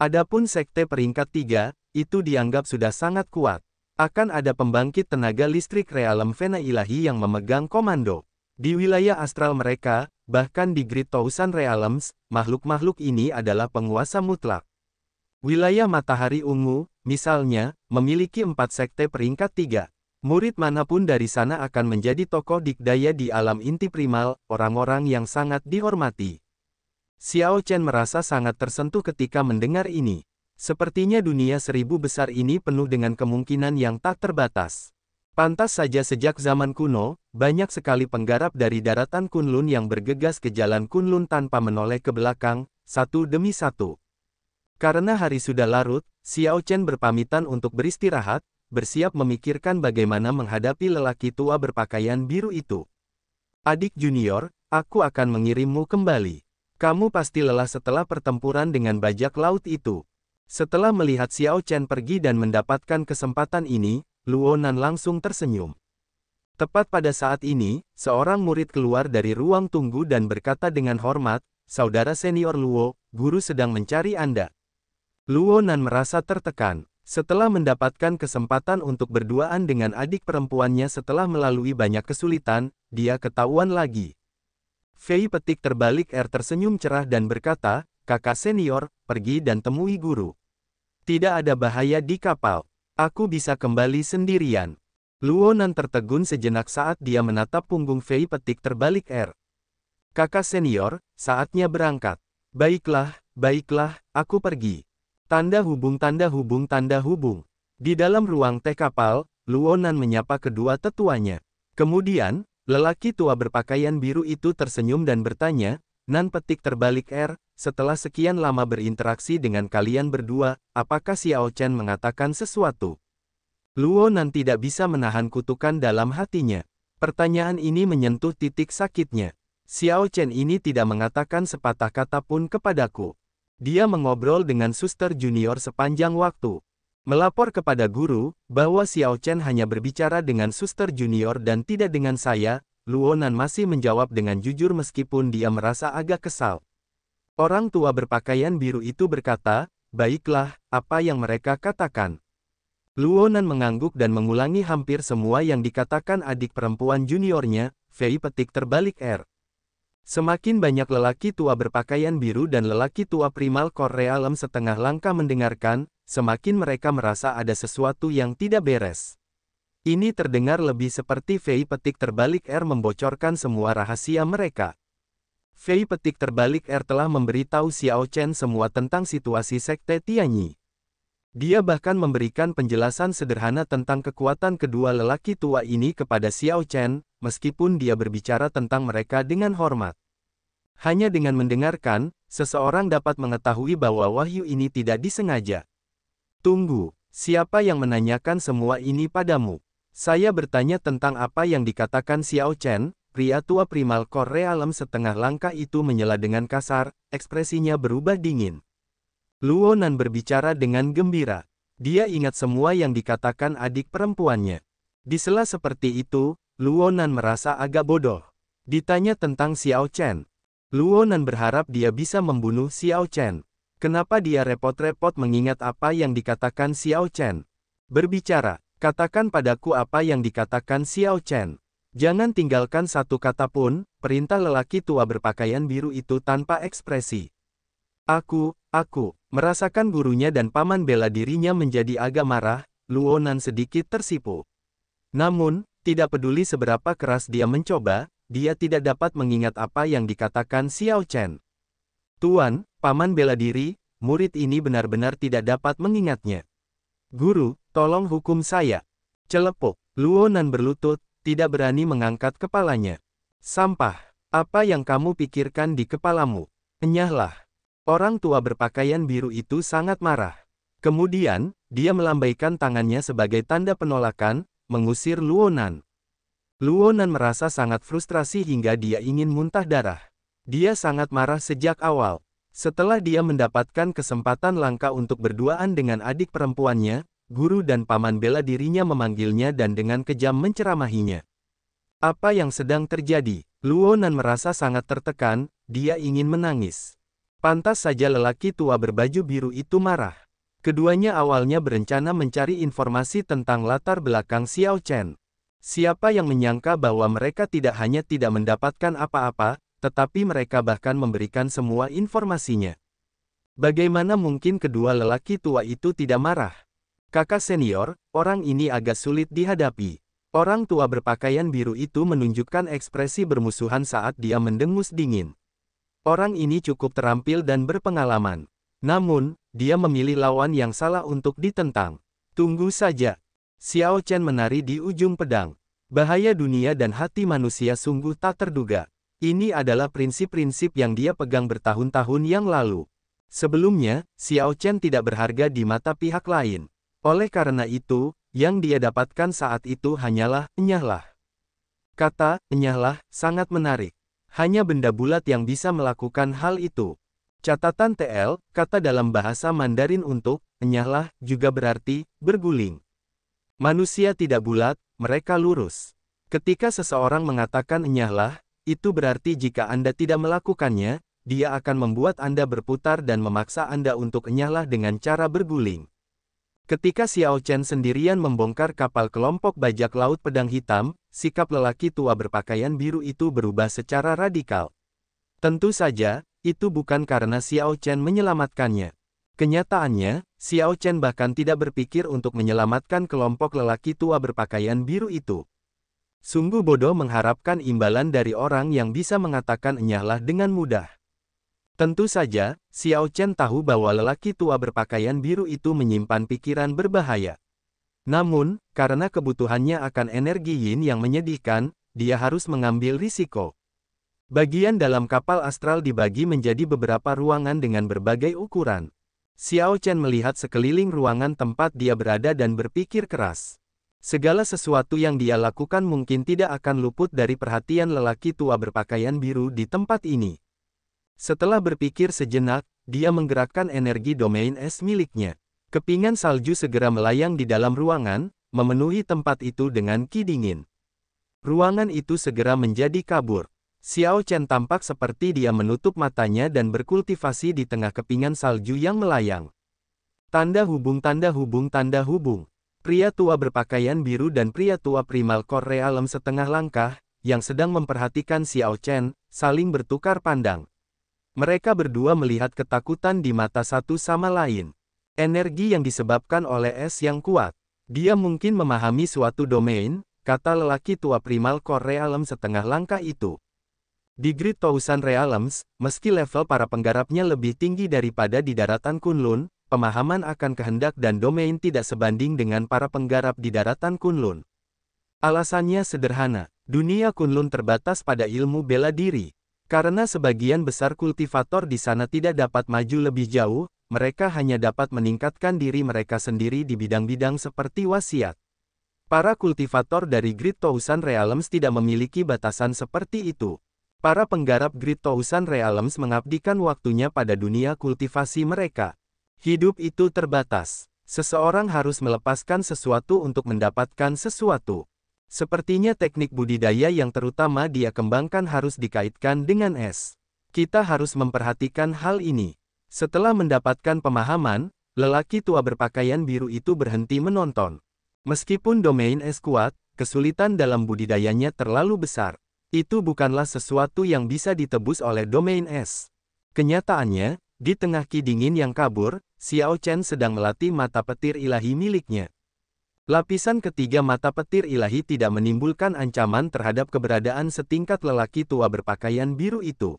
Adapun sekte peringkat 3, itu dianggap sudah sangat kuat. Akan ada pembangkit tenaga listrik realem Vena Ilahi yang memegang komando. Di wilayah astral mereka, bahkan di grid Tausan Realms, makhluk-makhluk ini adalah penguasa mutlak. Wilayah matahari ungu, misalnya, memiliki empat sekte peringkat tiga. Murid manapun dari sana akan menjadi tokoh dikdaya di alam inti primal, orang-orang yang sangat dihormati. Xiao Chen merasa sangat tersentuh ketika mendengar ini. Sepertinya dunia seribu besar ini penuh dengan kemungkinan yang tak terbatas. Pantas saja sejak zaman kuno, banyak sekali penggarap dari daratan Kunlun yang bergegas ke jalan Kunlun tanpa menoleh ke belakang, satu demi satu. Karena hari sudah larut, Xiao Chen berpamitan untuk beristirahat, bersiap memikirkan bagaimana menghadapi lelaki tua berpakaian biru itu. Adik junior, aku akan mengirimmu kembali. Kamu pasti lelah setelah pertempuran dengan bajak laut itu. Setelah melihat Xiao Chen pergi dan mendapatkan kesempatan ini, Luonan langsung tersenyum. Tepat pada saat ini, seorang murid keluar dari ruang tunggu dan berkata dengan hormat, Saudara senior Luo, guru sedang mencari Anda. Luo Nan merasa tertekan. Setelah mendapatkan kesempatan untuk berduaan dengan adik perempuannya setelah melalui banyak kesulitan, dia ketahuan lagi. Fei petik terbalik R tersenyum cerah dan berkata, kakak senior, pergi dan temui guru. Tidak ada bahaya di kapal. Aku bisa kembali sendirian. Luonan tertegun sejenak saat dia menatap punggung Fei petik terbalik R. Kakak senior, saatnya berangkat. Baiklah, baiklah, aku pergi. Tanda hubung tanda hubung tanda hubung. Di dalam ruang teh kapal, Luonan menyapa kedua tetuanya. Kemudian, Lelaki tua berpakaian biru itu tersenyum dan bertanya, Nan petik terbalik R, er, setelah sekian lama berinteraksi dengan kalian berdua, apakah Xiao Chen mengatakan sesuatu? Luo Nan tidak bisa menahan kutukan dalam hatinya. Pertanyaan ini menyentuh titik sakitnya. Xiao Chen ini tidak mengatakan sepatah kata pun kepadaku. Dia mengobrol dengan suster junior sepanjang waktu. Melapor kepada guru, bahwa Xiao Chen hanya berbicara dengan suster junior dan tidak dengan saya, Luonan masih menjawab dengan jujur meskipun dia merasa agak kesal. Orang tua berpakaian biru itu berkata, baiklah, apa yang mereka katakan. Luonan mengangguk dan mengulangi hampir semua yang dikatakan adik perempuan juniornya, Fei petik terbalik R. Semakin banyak lelaki tua berpakaian biru dan lelaki tua primal Korea Alam setengah langkah mendengarkan, semakin mereka merasa ada sesuatu yang tidak beres. Ini terdengar lebih seperti Fei petik terbalik R membocorkan semua rahasia mereka. Fei petik terbalik R telah memberitahu Xiao Chen semua tentang situasi sekte Tianyi. Dia bahkan memberikan penjelasan sederhana tentang kekuatan kedua lelaki tua ini kepada Xiao Chen, meskipun dia berbicara tentang mereka dengan hormat. Hanya dengan mendengarkan, seseorang dapat mengetahui bahwa wahyu ini tidak disengaja. Tunggu, siapa yang menanyakan semua ini padamu? Saya bertanya tentang apa yang dikatakan Xiao Chen, pria tua primal Korea alam setengah langkah itu menyela dengan kasar, ekspresinya berubah dingin. Luonan berbicara dengan gembira. Dia ingat semua yang dikatakan adik perempuannya. Di sela seperti itu, Luonan merasa agak bodoh. Ditanya tentang Xiao Chen. Luonan berharap dia bisa membunuh Xiao Chen. Kenapa dia repot-repot mengingat apa yang dikatakan Xiao Chen? Berbicara, katakan padaku apa yang dikatakan Xiao Chen. Jangan tinggalkan satu kata pun, perintah lelaki tua berpakaian biru itu tanpa ekspresi. Aku, aku, Merasakan gurunya dan paman bela dirinya menjadi agak marah, Luonan sedikit tersipu. Namun, tidak peduli seberapa keras dia mencoba, dia tidak dapat mengingat apa yang dikatakan Xiao Chen. Tuan, paman bela diri, murid ini benar-benar tidak dapat mengingatnya. Guru, tolong hukum saya. Celepuk, Luonan berlutut, tidak berani mengangkat kepalanya. Sampah, apa yang kamu pikirkan di kepalamu? Enyahlah. Orang tua berpakaian biru itu sangat marah. Kemudian, dia melambaikan tangannya sebagai tanda penolakan, mengusir Luonan. Luonan merasa sangat frustrasi hingga dia ingin muntah darah. Dia sangat marah sejak awal. Setelah dia mendapatkan kesempatan langka untuk berduaan dengan adik perempuannya, guru dan paman bela dirinya memanggilnya dan dengan kejam menceramahinya. Apa yang sedang terjadi? Luonan merasa sangat tertekan, dia ingin menangis. Pantas saja lelaki tua berbaju biru itu marah. Keduanya awalnya berencana mencari informasi tentang latar belakang Xiao Chen. Siapa yang menyangka bahwa mereka tidak hanya tidak mendapatkan apa-apa, tetapi mereka bahkan memberikan semua informasinya. Bagaimana mungkin kedua lelaki tua itu tidak marah? Kakak senior, orang ini agak sulit dihadapi. Orang tua berpakaian biru itu menunjukkan ekspresi bermusuhan saat dia mendengus dingin. Orang ini cukup terampil dan berpengalaman. Namun, dia memilih lawan yang salah untuk ditentang. Tunggu saja. Xiao Chen menari di ujung pedang. Bahaya dunia dan hati manusia sungguh tak terduga. Ini adalah prinsip-prinsip yang dia pegang bertahun-tahun yang lalu. Sebelumnya, Xiao Chen tidak berharga di mata pihak lain. Oleh karena itu, yang dia dapatkan saat itu hanyalah, enyahlah. Kata, enyahlah, sangat menarik. Hanya benda bulat yang bisa melakukan hal itu. Catatan TL, kata dalam bahasa Mandarin untuk, enyahlah, juga berarti, berguling. Manusia tidak bulat, mereka lurus. Ketika seseorang mengatakan enyahlah, itu berarti jika Anda tidak melakukannya, dia akan membuat Anda berputar dan memaksa Anda untuk enyahlah dengan cara berguling. Ketika Xiao Chen sendirian membongkar kapal kelompok bajak laut pedang hitam, sikap lelaki tua berpakaian biru itu berubah secara radikal. Tentu saja, itu bukan karena Xiao Chen menyelamatkannya. Kenyataannya, Xiao Chen bahkan tidak berpikir untuk menyelamatkan kelompok lelaki tua berpakaian biru itu. Sungguh bodoh mengharapkan imbalan dari orang yang bisa mengatakan enyahlah dengan mudah. Tentu saja, Xiao Chen tahu bahwa lelaki tua berpakaian biru itu menyimpan pikiran berbahaya. Namun, karena kebutuhannya akan energi yin yang menyedihkan, dia harus mengambil risiko. Bagian dalam kapal astral dibagi menjadi beberapa ruangan dengan berbagai ukuran. Xiao Chen melihat sekeliling ruangan tempat dia berada dan berpikir keras. Segala sesuatu yang dia lakukan mungkin tidak akan luput dari perhatian lelaki tua berpakaian biru di tempat ini. Setelah berpikir sejenak, dia menggerakkan energi domain es miliknya. Kepingan salju segera melayang di dalam ruangan, memenuhi tempat itu dengan ki dingin. Ruangan itu segera menjadi kabur. Xiao Chen tampak seperti dia menutup matanya dan berkultivasi di tengah kepingan salju yang melayang. Tanda hubung tanda hubung tanda hubung. Pria tua berpakaian biru dan pria tua primal Korea alam setengah langkah, yang sedang memperhatikan Xiao Chen, saling bertukar pandang. Mereka berdua melihat ketakutan di mata satu sama lain. Energi yang disebabkan oleh es yang kuat. Dia mungkin memahami suatu domain, kata lelaki tua primal core realm setengah langkah itu. Di grid Tausan Realms, meski level para penggarapnya lebih tinggi daripada di daratan Kunlun, pemahaman akan kehendak dan domain tidak sebanding dengan para penggarap di daratan Kunlun. Alasannya sederhana, dunia Kunlun terbatas pada ilmu bela diri. Karena sebagian besar kultivator di sana tidak dapat maju lebih jauh, mereka hanya dapat meningkatkan diri mereka sendiri di bidang-bidang seperti wasiat. Para kultivator dari Grid Tousan Realms tidak memiliki batasan seperti itu. Para penggarap Grid Tousan Realms mengabdikan waktunya pada dunia kultivasi mereka. Hidup itu terbatas. Seseorang harus melepaskan sesuatu untuk mendapatkan sesuatu. Sepertinya teknik budidaya yang terutama dia kembangkan harus dikaitkan dengan es. Kita harus memperhatikan hal ini. Setelah mendapatkan pemahaman, lelaki tua berpakaian biru itu berhenti menonton. Meskipun domain es kuat, kesulitan dalam budidayanya terlalu besar. Itu bukanlah sesuatu yang bisa ditebus oleh domain es. Kenyataannya, di tengah Ki dingin yang kabur, Xiao Chen sedang melatih mata petir ilahi miliknya. Lapisan ketiga mata petir ilahi tidak menimbulkan ancaman terhadap keberadaan setingkat lelaki tua berpakaian biru itu.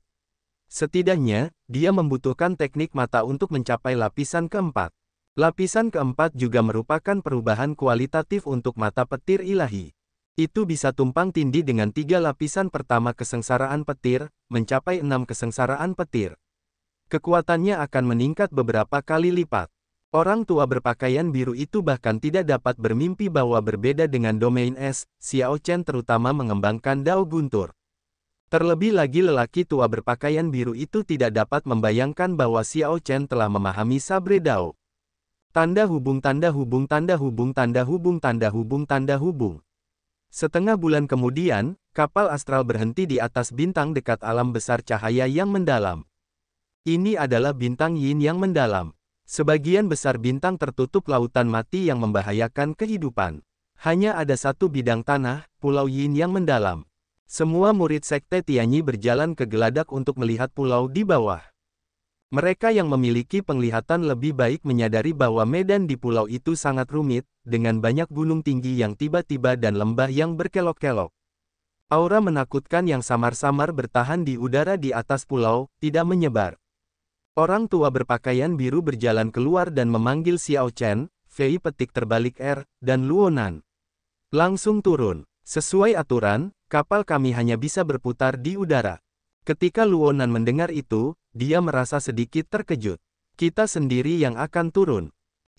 Setidaknya, dia membutuhkan teknik mata untuk mencapai lapisan keempat. Lapisan keempat juga merupakan perubahan kualitatif untuk mata petir ilahi. Itu bisa tumpang tindih dengan tiga lapisan pertama kesengsaraan petir, mencapai enam kesengsaraan petir. Kekuatannya akan meningkat beberapa kali lipat. Orang tua berpakaian biru itu bahkan tidak dapat bermimpi bahwa berbeda dengan domain S, Xiao Chen terutama mengembangkan Dao Guntur. Terlebih lagi lelaki tua berpakaian biru itu tidak dapat membayangkan bahwa Xiao Chen telah memahami Sabre Dao. Tanda hubung tanda hubung tanda hubung tanda hubung tanda hubung tanda hubung. Setengah bulan kemudian, kapal astral berhenti di atas bintang dekat alam besar cahaya yang mendalam. Ini adalah bintang yin yang mendalam. Sebagian besar bintang tertutup lautan mati yang membahayakan kehidupan. Hanya ada satu bidang tanah, pulau yin yang mendalam. Semua murid Sekte Tianyi berjalan ke geladak untuk melihat pulau di bawah. Mereka yang memiliki penglihatan lebih baik menyadari bahwa medan di pulau itu sangat rumit, dengan banyak gunung tinggi yang tiba-tiba dan lembah yang berkelok-kelok. Aura menakutkan yang samar-samar bertahan di udara di atas pulau, tidak menyebar. Orang tua berpakaian biru berjalan keluar dan memanggil Xiao Chen, Fei petik terbalik R, dan Luonan. Langsung turun. Sesuai aturan, Kapal kami hanya bisa berputar di udara. Ketika Luonan mendengar itu, dia merasa sedikit terkejut. Kita sendiri yang akan turun.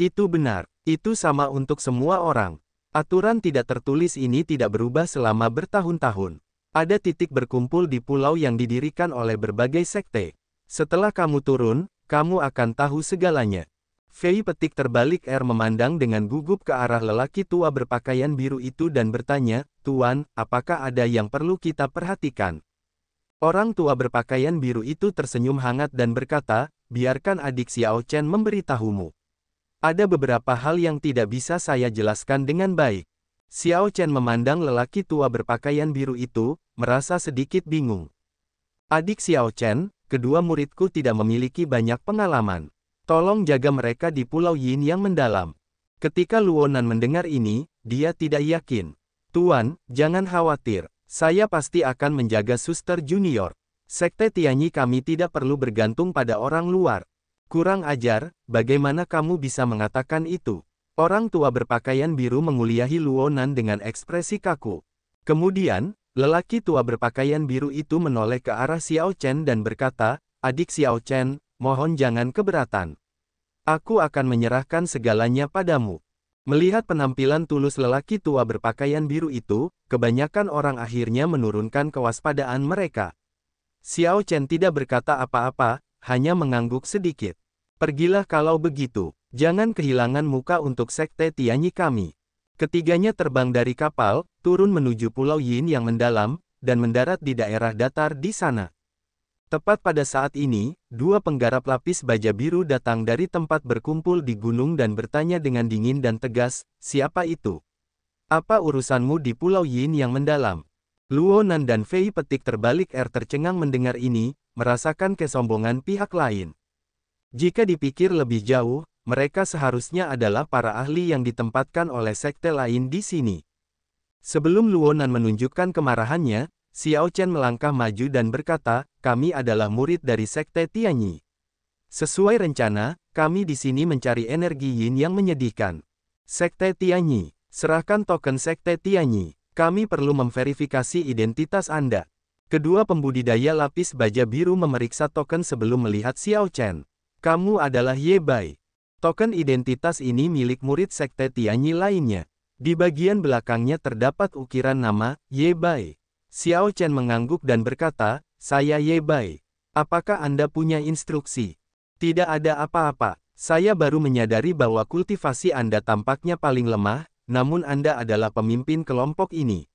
Itu benar, itu sama untuk semua orang. Aturan tidak tertulis ini tidak berubah selama bertahun-tahun. Ada titik berkumpul di pulau yang didirikan oleh berbagai sekte. Setelah kamu turun, kamu akan tahu segalanya. Fei petik terbalik air memandang dengan gugup ke arah lelaki tua berpakaian biru itu dan bertanya, Tuan, apakah ada yang perlu kita perhatikan? Orang tua berpakaian biru itu tersenyum hangat dan berkata, biarkan adik Xiao Chen memberitahumu. Ada beberapa hal yang tidak bisa saya jelaskan dengan baik. Xiao Chen memandang lelaki tua berpakaian biru itu, merasa sedikit bingung. Adik Xiao Chen, kedua muridku tidak memiliki banyak pengalaman. Tolong jaga mereka di Pulau Yin yang mendalam. Ketika Luonan mendengar ini, dia tidak yakin. Tuan, jangan khawatir. Saya pasti akan menjaga suster junior. Sekte Tianyi kami tidak perlu bergantung pada orang luar. Kurang ajar, bagaimana kamu bisa mengatakan itu? Orang tua berpakaian biru menguliahi Luonan dengan ekspresi kaku. Kemudian, lelaki tua berpakaian biru itu menoleh ke arah Xiao Chen dan berkata, Adik Xiao Chen, mohon jangan keberatan. Aku akan menyerahkan segalanya padamu. Melihat penampilan tulus lelaki tua berpakaian biru itu, kebanyakan orang akhirnya menurunkan kewaspadaan mereka. Xiao Chen tidak berkata apa-apa, hanya mengangguk sedikit. Pergilah kalau begitu, jangan kehilangan muka untuk sekte Tianyi kami. Ketiganya terbang dari kapal, turun menuju Pulau Yin yang mendalam, dan mendarat di daerah datar di sana. Tepat pada saat ini, dua penggarap lapis baja biru datang dari tempat berkumpul di gunung dan bertanya dengan dingin dan tegas, siapa itu? Apa urusanmu di Pulau Yin yang mendalam? Luonan dan Fei petik terbalik air tercengang mendengar ini, merasakan kesombongan pihak lain. Jika dipikir lebih jauh, mereka seharusnya adalah para ahli yang ditempatkan oleh sekte lain di sini. Sebelum Luonan menunjukkan kemarahannya, Xiao Chen melangkah maju dan berkata, kami adalah murid dari Sekte Tianyi. Sesuai rencana, kami di sini mencari energi yin yang menyedihkan. Sekte Tianyi, serahkan token Sekte Tianyi. Kami perlu memverifikasi identitas Anda. Kedua pembudidaya lapis baja biru memeriksa token sebelum melihat Xiao Chen. Kamu adalah Ye Bai. Token identitas ini milik murid Sekte Tianyi lainnya. Di bagian belakangnya terdapat ukiran nama Ye Bai. Xiao Chen mengangguk dan berkata, saya Ye Bai. Apakah Anda punya instruksi? Tidak ada apa-apa. Saya baru menyadari bahwa kultivasi Anda tampaknya paling lemah, namun Anda adalah pemimpin kelompok ini.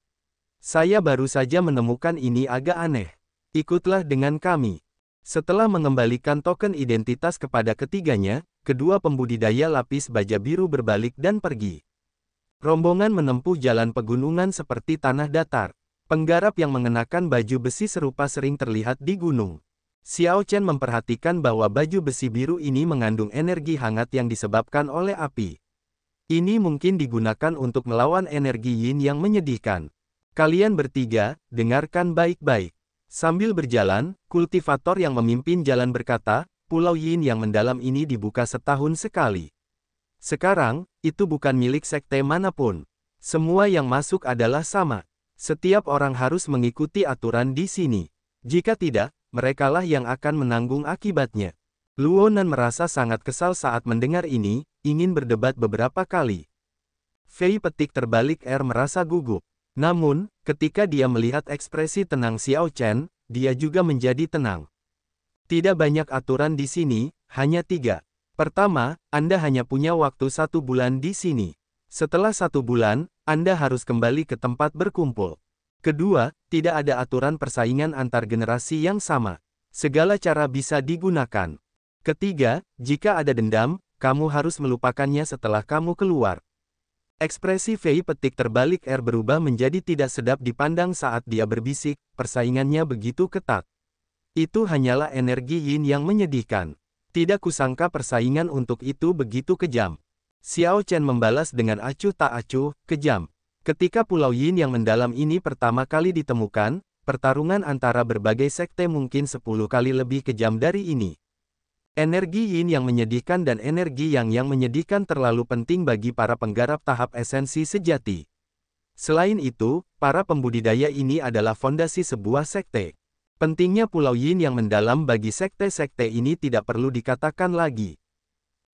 Saya baru saja menemukan ini agak aneh. Ikutlah dengan kami. Setelah mengembalikan token identitas kepada ketiganya, kedua pembudidaya lapis baja biru berbalik dan pergi. Rombongan menempuh jalan pegunungan seperti tanah datar. Penggarap yang mengenakan baju besi serupa sering terlihat di gunung. Xiao Chen memperhatikan bahwa baju besi biru ini mengandung energi hangat yang disebabkan oleh api. Ini mungkin digunakan untuk melawan energi yin yang menyedihkan. Kalian bertiga, dengarkan baik-baik. Sambil berjalan, kultivator yang memimpin jalan berkata, Pulau Yin yang mendalam ini dibuka setahun sekali. Sekarang, itu bukan milik sekte manapun. Semua yang masuk adalah sama. Setiap orang harus mengikuti aturan di sini. Jika tidak, merekalah yang akan menanggung akibatnya. Luonan merasa sangat kesal saat mendengar ini, ingin berdebat beberapa kali. Fei petik terbalik R er merasa gugup. Namun, ketika dia melihat ekspresi tenang Xiao Chen, dia juga menjadi tenang. Tidak banyak aturan di sini, hanya tiga. Pertama, Anda hanya punya waktu satu bulan di sini. Setelah satu bulan, anda harus kembali ke tempat berkumpul. Kedua, tidak ada aturan persaingan antar generasi yang sama. Segala cara bisa digunakan. Ketiga, jika ada dendam, kamu harus melupakannya setelah kamu keluar. Ekspresi Fei petik terbalik R berubah menjadi tidak sedap dipandang saat dia berbisik, persaingannya begitu ketat. Itu hanyalah energi yin yang menyedihkan. Tidak kusangka persaingan untuk itu begitu kejam. Xiao Chen membalas dengan acuh tak acuh, kejam. Ketika Pulau Yin yang mendalam ini pertama kali ditemukan, pertarungan antara berbagai sekte mungkin sepuluh kali lebih kejam dari ini. Energi yin yang menyedihkan dan energi yang yang menyedihkan terlalu penting bagi para penggarap tahap esensi sejati. Selain itu, para pembudidaya ini adalah fondasi sebuah sekte. Pentingnya Pulau Yin yang mendalam bagi sekte-sekte ini tidak perlu dikatakan lagi.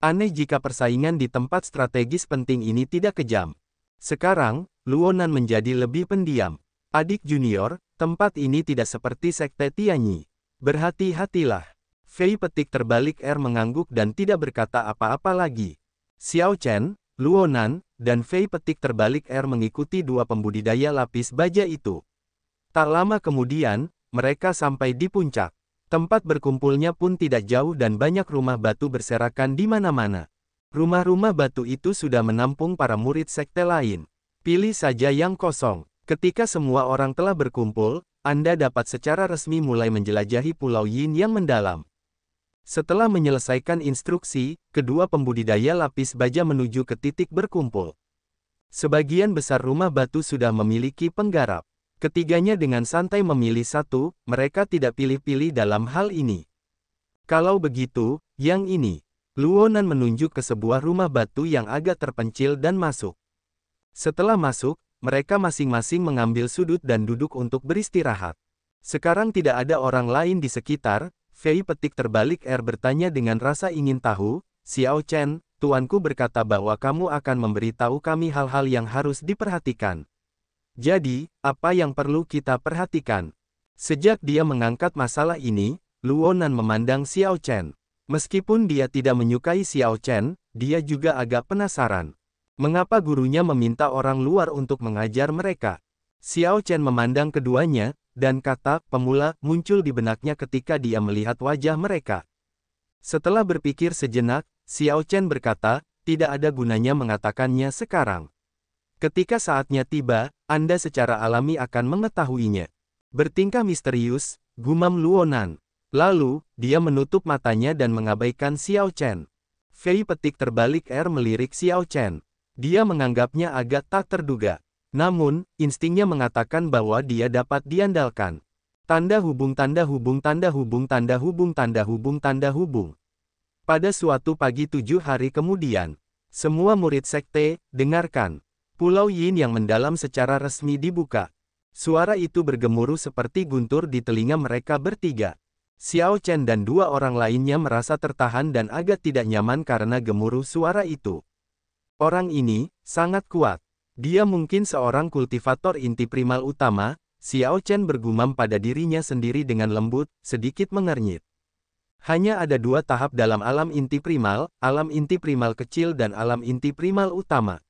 Aneh jika persaingan di tempat strategis penting ini tidak kejam. Sekarang, Luonan menjadi lebih pendiam. Adik junior, tempat ini tidak seperti sekte Tianyi. Berhati-hatilah. Fei petik terbalik R er mengangguk dan tidak berkata apa-apa lagi. Xiao Chen, Luonan, dan Fei petik terbalik R er mengikuti dua pembudidaya lapis baja itu. Tak lama kemudian, mereka sampai di puncak. Tempat berkumpulnya pun tidak jauh dan banyak rumah batu berserakan di mana-mana. Rumah-rumah batu itu sudah menampung para murid sekte lain. Pilih saja yang kosong. Ketika semua orang telah berkumpul, Anda dapat secara resmi mulai menjelajahi Pulau Yin yang mendalam. Setelah menyelesaikan instruksi, kedua pembudidaya lapis baja menuju ke titik berkumpul. Sebagian besar rumah batu sudah memiliki penggarap. Ketiganya dengan santai memilih satu, mereka tidak pilih-pilih dalam hal ini. Kalau begitu, yang ini. Luonan menunjuk ke sebuah rumah batu yang agak terpencil dan masuk. Setelah masuk, mereka masing-masing mengambil sudut dan duduk untuk beristirahat. Sekarang tidak ada orang lain di sekitar, Fei petik terbalik R bertanya dengan rasa ingin tahu, Xiao Chen, tuanku berkata bahwa kamu akan memberitahu kami hal-hal yang harus diperhatikan. Jadi, apa yang perlu kita perhatikan? Sejak dia mengangkat masalah ini, Luonan memandang Xiao Chen. Meskipun dia tidak menyukai Xiao Chen, dia juga agak penasaran. Mengapa gurunya meminta orang luar untuk mengajar mereka? Xiao Chen memandang keduanya, dan kata pemula muncul di benaknya ketika dia melihat wajah mereka. Setelah berpikir sejenak, Xiao Chen berkata, tidak ada gunanya mengatakannya sekarang. Ketika saatnya tiba, Anda secara alami akan mengetahuinya. Bertingkah misterius, gumam Luonan. Lalu, dia menutup matanya dan mengabaikan Xiao Chen. Fei petik terbalik air melirik Xiao Chen. Dia menganggapnya agak tak terduga. Namun, instingnya mengatakan bahwa dia dapat diandalkan. Tanda hubung tanda hubung tanda hubung tanda hubung tanda hubung tanda hubung. Pada suatu pagi tujuh hari kemudian, semua murid sekte, dengarkan. Pulau Yin yang mendalam secara resmi dibuka. Suara itu bergemuruh seperti guntur di telinga mereka bertiga. Xiao Chen dan dua orang lainnya merasa tertahan dan agak tidak nyaman karena gemuruh suara itu. Orang ini, sangat kuat. Dia mungkin seorang kultivator inti primal utama, Xiao Chen bergumam pada dirinya sendiri dengan lembut, sedikit mengernyit. Hanya ada dua tahap dalam alam inti primal, alam inti primal kecil dan alam inti primal utama.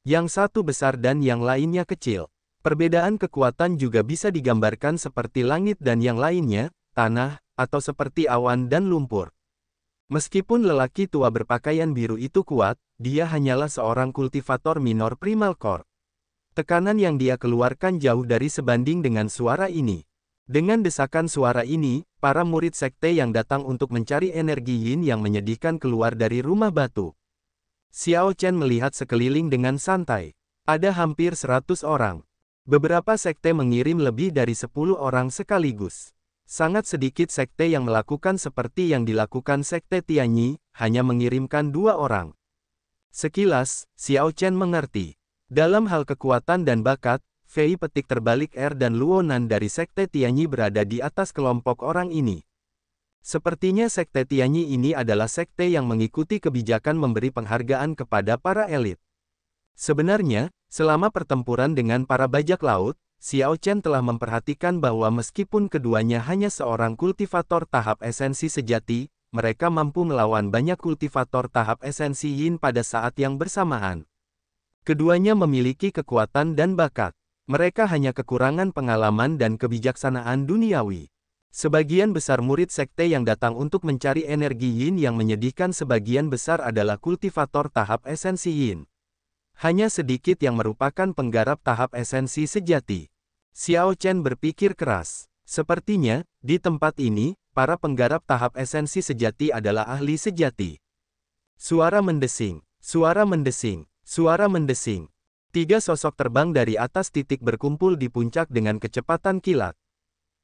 Yang satu besar dan yang lainnya kecil. Perbedaan kekuatan juga bisa digambarkan seperti langit dan yang lainnya, tanah, atau seperti awan dan lumpur. Meskipun lelaki tua berpakaian biru itu kuat, dia hanyalah seorang kultivator minor primal core. Tekanan yang dia keluarkan jauh dari sebanding dengan suara ini. Dengan desakan suara ini, para murid sekte yang datang untuk mencari energi yin yang menyedihkan keluar dari rumah batu. Xiao Chen melihat sekeliling dengan santai. Ada hampir 100 orang. Beberapa sekte mengirim lebih dari 10 orang sekaligus. Sangat sedikit sekte yang melakukan seperti yang dilakukan sekte Tianyi, hanya mengirimkan dua orang. Sekilas, Xiao Chen mengerti. Dalam hal kekuatan dan bakat, Fei petik terbalik Er dan Luonan dari sekte Tianyi berada di atas kelompok orang ini. Sepertinya sekte Tianyi ini adalah sekte yang mengikuti kebijakan memberi penghargaan kepada para elit. Sebenarnya, selama pertempuran dengan para bajak laut, Xiao Chen telah memperhatikan bahwa meskipun keduanya hanya seorang kultivator tahap esensi sejati, mereka mampu melawan banyak kultivator tahap esensi Yin pada saat yang bersamaan. Keduanya memiliki kekuatan dan bakat. Mereka hanya kekurangan pengalaman dan kebijaksanaan duniawi. Sebagian besar murid sekte yang datang untuk mencari energi yin yang menyedihkan sebagian besar adalah kultivator tahap esensi yin. Hanya sedikit yang merupakan penggarap tahap esensi sejati. Xiao Chen berpikir keras. Sepertinya, di tempat ini, para penggarap tahap esensi sejati adalah ahli sejati. Suara mendesing, suara mendesing, suara mendesing. Tiga sosok terbang dari atas titik berkumpul di puncak dengan kecepatan kilat.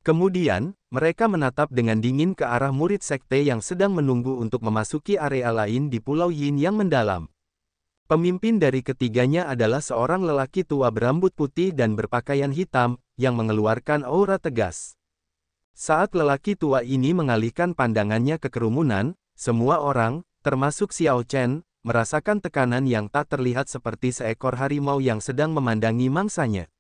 Kemudian, mereka menatap dengan dingin ke arah murid sekte yang sedang menunggu untuk memasuki area lain di Pulau Yin yang mendalam. Pemimpin dari ketiganya adalah seorang lelaki tua berambut putih dan berpakaian hitam, yang mengeluarkan aura tegas. Saat lelaki tua ini mengalihkan pandangannya ke kerumunan, semua orang, termasuk Xiao Chen, merasakan tekanan yang tak terlihat seperti seekor harimau yang sedang memandangi mangsanya.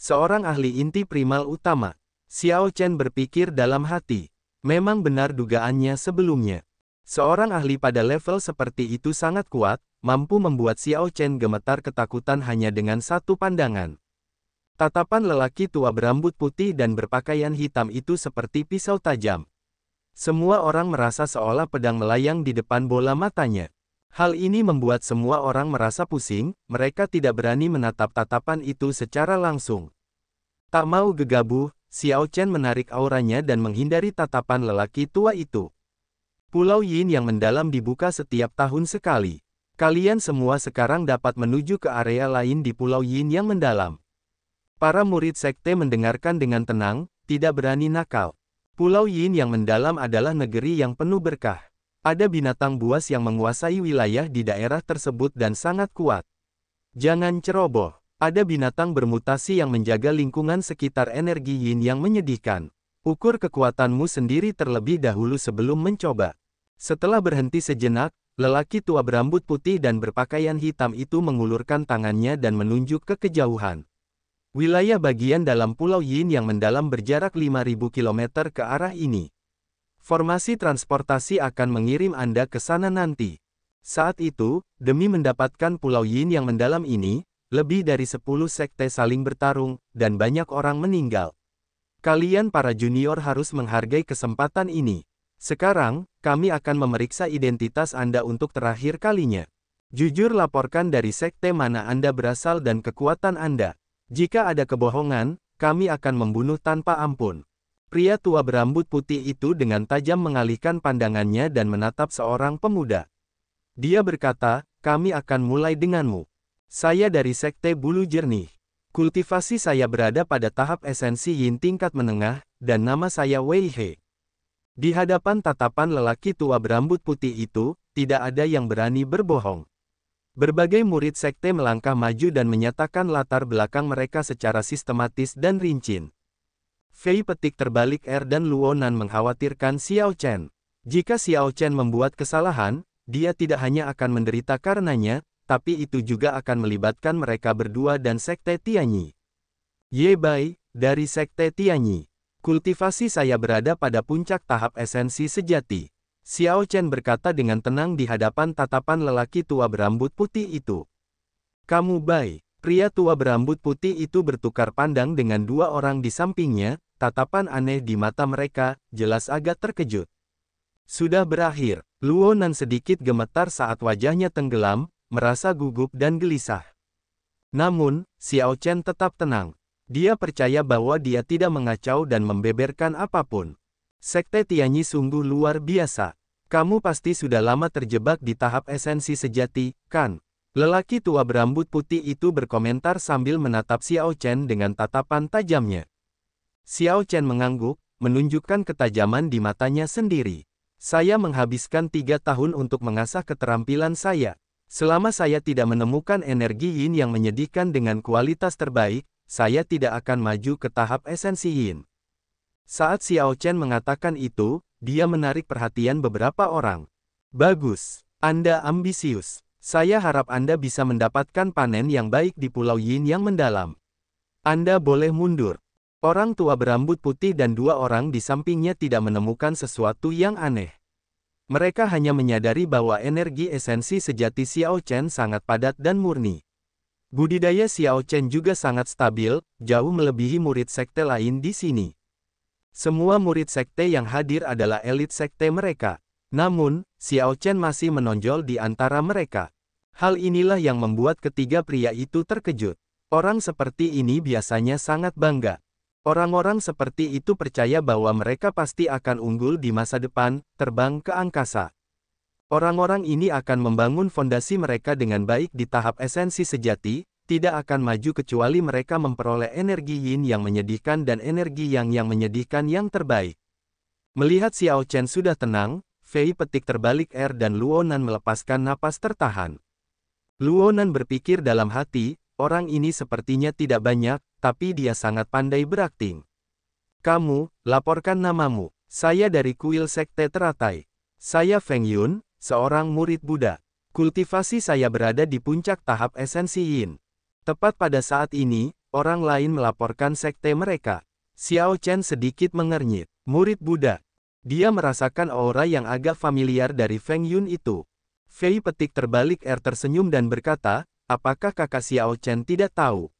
Seorang ahli inti primal utama, Xiao Chen berpikir dalam hati. Memang benar dugaannya sebelumnya. Seorang ahli pada level seperti itu sangat kuat, mampu membuat Xiao Chen gemetar ketakutan hanya dengan satu pandangan. Tatapan lelaki tua berambut putih dan berpakaian hitam itu seperti pisau tajam. Semua orang merasa seolah pedang melayang di depan bola matanya. Hal ini membuat semua orang merasa pusing, mereka tidak berani menatap tatapan itu secara langsung. Tak mau gegabah, Xiao Chen menarik auranya dan menghindari tatapan lelaki tua itu. Pulau Yin yang mendalam dibuka setiap tahun sekali. Kalian semua sekarang dapat menuju ke area lain di Pulau Yin yang mendalam. Para murid sekte mendengarkan dengan tenang, tidak berani nakal. Pulau Yin yang mendalam adalah negeri yang penuh berkah. Ada binatang buas yang menguasai wilayah di daerah tersebut dan sangat kuat. Jangan ceroboh. Ada binatang bermutasi yang menjaga lingkungan sekitar energi yin yang menyedihkan. Ukur kekuatanmu sendiri terlebih dahulu sebelum mencoba. Setelah berhenti sejenak, lelaki tua berambut putih dan berpakaian hitam itu mengulurkan tangannya dan menunjuk ke kejauhan. Wilayah bagian dalam Pulau Yin yang mendalam berjarak 5.000 km ke arah ini. Formasi transportasi akan mengirim Anda ke sana nanti. Saat itu, demi mendapatkan Pulau Yin yang mendalam ini, lebih dari 10 sekte saling bertarung, dan banyak orang meninggal. Kalian para junior harus menghargai kesempatan ini. Sekarang, kami akan memeriksa identitas Anda untuk terakhir kalinya. Jujur laporkan dari sekte mana Anda berasal dan kekuatan Anda. Jika ada kebohongan, kami akan membunuh tanpa ampun. Pria tua berambut putih itu dengan tajam mengalihkan pandangannya dan menatap seorang pemuda. Dia berkata, kami akan mulai denganmu. Saya dari Sekte Bulu Jernih. Kultivasi saya berada pada tahap esensi yin tingkat menengah, dan nama saya Wei He. Di hadapan tatapan lelaki tua berambut putih itu, tidak ada yang berani berbohong. Berbagai murid sekte melangkah maju dan menyatakan latar belakang mereka secara sistematis dan rincin. Fei petik terbalik R er dan Luonan mengkhawatirkan Xiao Chen. Jika Xiao Chen membuat kesalahan, dia tidak hanya akan menderita karenanya, tapi itu juga akan melibatkan mereka berdua dan Sekte Tianyi. Ye Bai, dari Sekte Tianyi. Kultivasi saya berada pada puncak tahap esensi sejati. Xiao Chen berkata dengan tenang di hadapan tatapan lelaki tua berambut putih itu. Kamu Bai, pria tua berambut putih itu bertukar pandang dengan dua orang di sampingnya, tatapan aneh di mata mereka, jelas agak terkejut. Sudah berakhir, Luo Nan sedikit gemetar saat wajahnya tenggelam, merasa gugup dan gelisah. Namun, Xiao Chen tetap tenang. Dia percaya bahwa dia tidak mengacau dan membeberkan apapun. Sekte Tianyi sungguh luar biasa. Kamu pasti sudah lama terjebak di tahap esensi sejati, kan? Lelaki tua berambut putih itu berkomentar sambil menatap Xiao Chen dengan tatapan tajamnya. Xiao Chen mengangguk, menunjukkan ketajaman di matanya sendiri. Saya menghabiskan tiga tahun untuk mengasah keterampilan saya. Selama saya tidak menemukan energi yin yang menyedihkan dengan kualitas terbaik, saya tidak akan maju ke tahap esensi yin. Saat Xiao Chen mengatakan itu, dia menarik perhatian beberapa orang. Bagus, Anda ambisius. Saya harap Anda bisa mendapatkan panen yang baik di Pulau Yin yang mendalam. Anda boleh mundur. Orang tua berambut putih dan dua orang di sampingnya tidak menemukan sesuatu yang aneh. Mereka hanya menyadari bahwa energi esensi sejati Xiao Chen sangat padat dan murni. Budidaya Xiao Chen juga sangat stabil, jauh melebihi murid sekte lain di sini. Semua murid sekte yang hadir adalah elit sekte mereka. Namun, Xiao Chen masih menonjol di antara mereka. Hal inilah yang membuat ketiga pria itu terkejut. Orang seperti ini biasanya sangat bangga. Orang-orang seperti itu percaya bahwa mereka pasti akan unggul di masa depan, terbang ke angkasa. Orang-orang ini akan membangun fondasi mereka dengan baik di tahap esensi sejati, tidak akan maju kecuali mereka memperoleh energi yin yang menyedihkan dan energi yang yang menyedihkan yang terbaik. Melihat Xiao Chen sudah tenang, Fei petik terbalik air dan Luonan melepaskan napas tertahan. Luonan berpikir dalam hati, Orang ini sepertinya tidak banyak, tapi dia sangat pandai berakting. Kamu, laporkan namamu. Saya dari kuil Sekte Teratai. Saya Feng Yun, seorang murid Buddha. Kultivasi saya berada di puncak tahap esensi Yin. Tepat pada saat ini, orang lain melaporkan sekte mereka. Xiao Chen sedikit mengernyit. Murid Buddha. Dia merasakan aura yang agak familiar dari Feng Yun itu. Fei petik terbalik er tersenyum dan berkata, Apakah kakak Xiao Chen tidak tahu?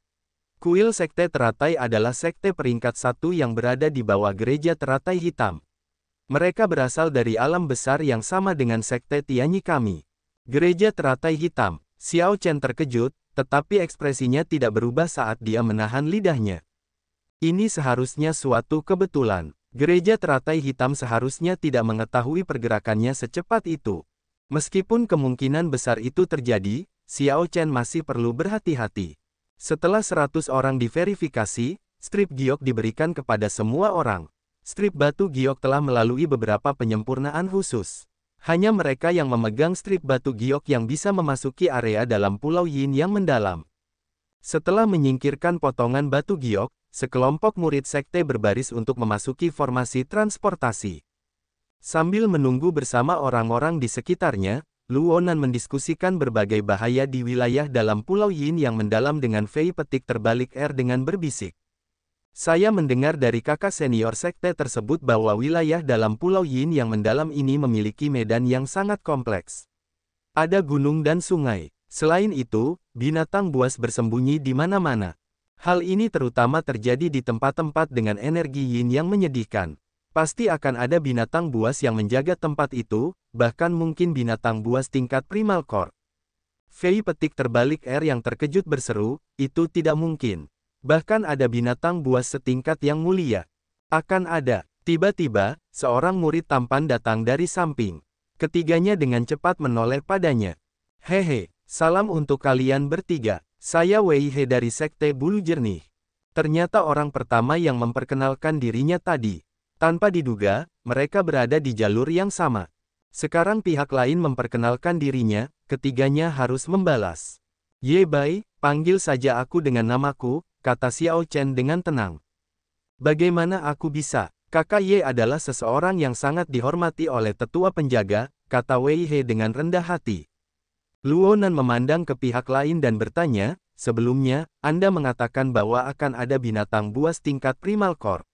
Kuil Sekte Teratai adalah sekte peringkat satu yang berada di bawah gereja Teratai Hitam. Mereka berasal dari alam besar yang sama dengan sekte Tianyi kami. Gereja Teratai Hitam, Xiao Chen terkejut, tetapi ekspresinya tidak berubah saat dia menahan lidahnya. Ini seharusnya suatu kebetulan. Gereja teratai hitam seharusnya tidak mengetahui pergerakannya secepat itu. Meskipun kemungkinan besar itu terjadi, Xiao Chen masih perlu berhati-hati. Setelah 100 orang diverifikasi, strip giok diberikan kepada semua orang. Strip batu giok telah melalui beberapa penyempurnaan khusus. Hanya mereka yang memegang strip batu giok yang bisa memasuki area dalam Pulau Yin yang mendalam. Setelah menyingkirkan potongan batu giok, sekelompok murid sekte berbaris untuk memasuki formasi transportasi. Sambil menunggu bersama orang-orang di sekitarnya, Luonan mendiskusikan berbagai bahaya di wilayah dalam Pulau Yin yang mendalam dengan Fei petik terbalik R er dengan berbisik. Saya mendengar dari kakak senior sekte tersebut bahwa wilayah dalam Pulau Yin yang mendalam ini memiliki medan yang sangat kompleks. Ada gunung dan sungai. Selain itu, binatang buas bersembunyi di mana-mana. Hal ini terutama terjadi di tempat-tempat dengan energi yin yang menyedihkan. Pasti akan ada binatang buas yang menjaga tempat itu, bahkan mungkin binatang buas tingkat primal core. Fei petik terbalik air yang terkejut berseru, itu tidak mungkin. Bahkan ada binatang buas setingkat yang mulia. Akan ada. Tiba-tiba, seorang murid tampan datang dari samping. Ketiganya dengan cepat menoleh padanya. Hehe, salam untuk kalian bertiga. Saya Wei He dari Sekte Bulu Jernih. Ternyata orang pertama yang memperkenalkan dirinya tadi. Tanpa diduga, mereka berada di jalur yang sama. Sekarang pihak lain memperkenalkan dirinya, ketiganya harus membalas. Ye Bai, panggil saja aku dengan namaku, kata Xiao Chen dengan tenang. Bagaimana aku bisa? Kakak Ye adalah seseorang yang sangat dihormati oleh tetua penjaga, kata Wei He dengan rendah hati. Luonan memandang ke pihak lain dan bertanya, sebelumnya, Anda mengatakan bahwa akan ada binatang buas tingkat primal core.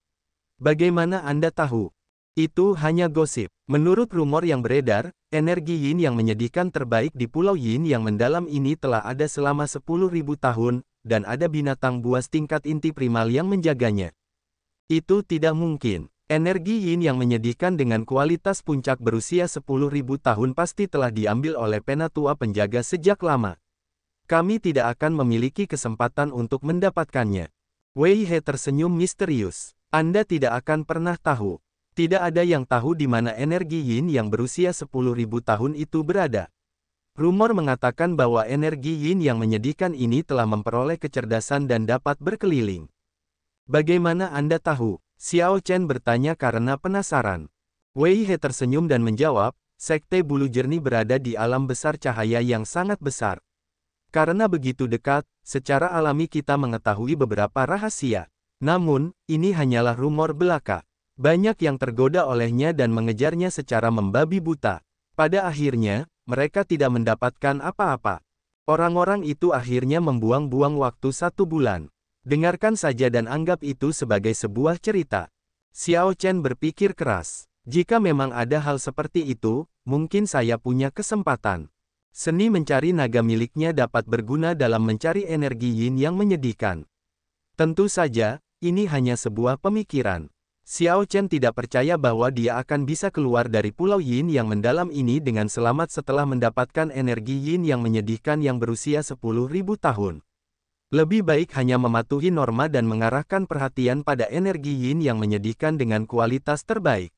Bagaimana Anda tahu? Itu hanya gosip. Menurut rumor yang beredar, energi yin yang menyedihkan terbaik di pulau yin yang mendalam ini telah ada selama 10.000 tahun, dan ada binatang buas tingkat inti primal yang menjaganya. Itu tidak mungkin. Energi yin yang menyedihkan dengan kualitas puncak berusia 10.000 tahun pasti telah diambil oleh penatua penjaga sejak lama. Kami tidak akan memiliki kesempatan untuk mendapatkannya. Wei He tersenyum misterius. Anda tidak akan pernah tahu. Tidak ada yang tahu di mana energi yin yang berusia 10.000 tahun itu berada. Rumor mengatakan bahwa energi yin yang menyedihkan ini telah memperoleh kecerdasan dan dapat berkeliling. Bagaimana Anda tahu? Xiao Chen bertanya karena penasaran. Wei He tersenyum dan menjawab, sekte bulu jernih berada di alam besar cahaya yang sangat besar. Karena begitu dekat, secara alami kita mengetahui beberapa rahasia. Namun, ini hanyalah rumor belaka. Banyak yang tergoda olehnya dan mengejarnya secara membabi buta. Pada akhirnya, mereka tidak mendapatkan apa-apa. Orang-orang itu akhirnya membuang-buang waktu satu bulan. Dengarkan saja dan anggap itu sebagai sebuah cerita. Xiao Chen berpikir keras. Jika memang ada hal seperti itu, mungkin saya punya kesempatan. Seni mencari naga miliknya dapat berguna dalam mencari energi yin yang menyedihkan. Tentu saja, ini hanya sebuah pemikiran. Xiao Chen tidak percaya bahwa dia akan bisa keluar dari pulau Yin yang mendalam ini dengan selamat setelah mendapatkan energi Yin yang menyedihkan yang berusia 10.000 tahun. Lebih baik hanya mematuhi norma dan mengarahkan perhatian pada energi Yin yang menyedihkan dengan kualitas terbaik.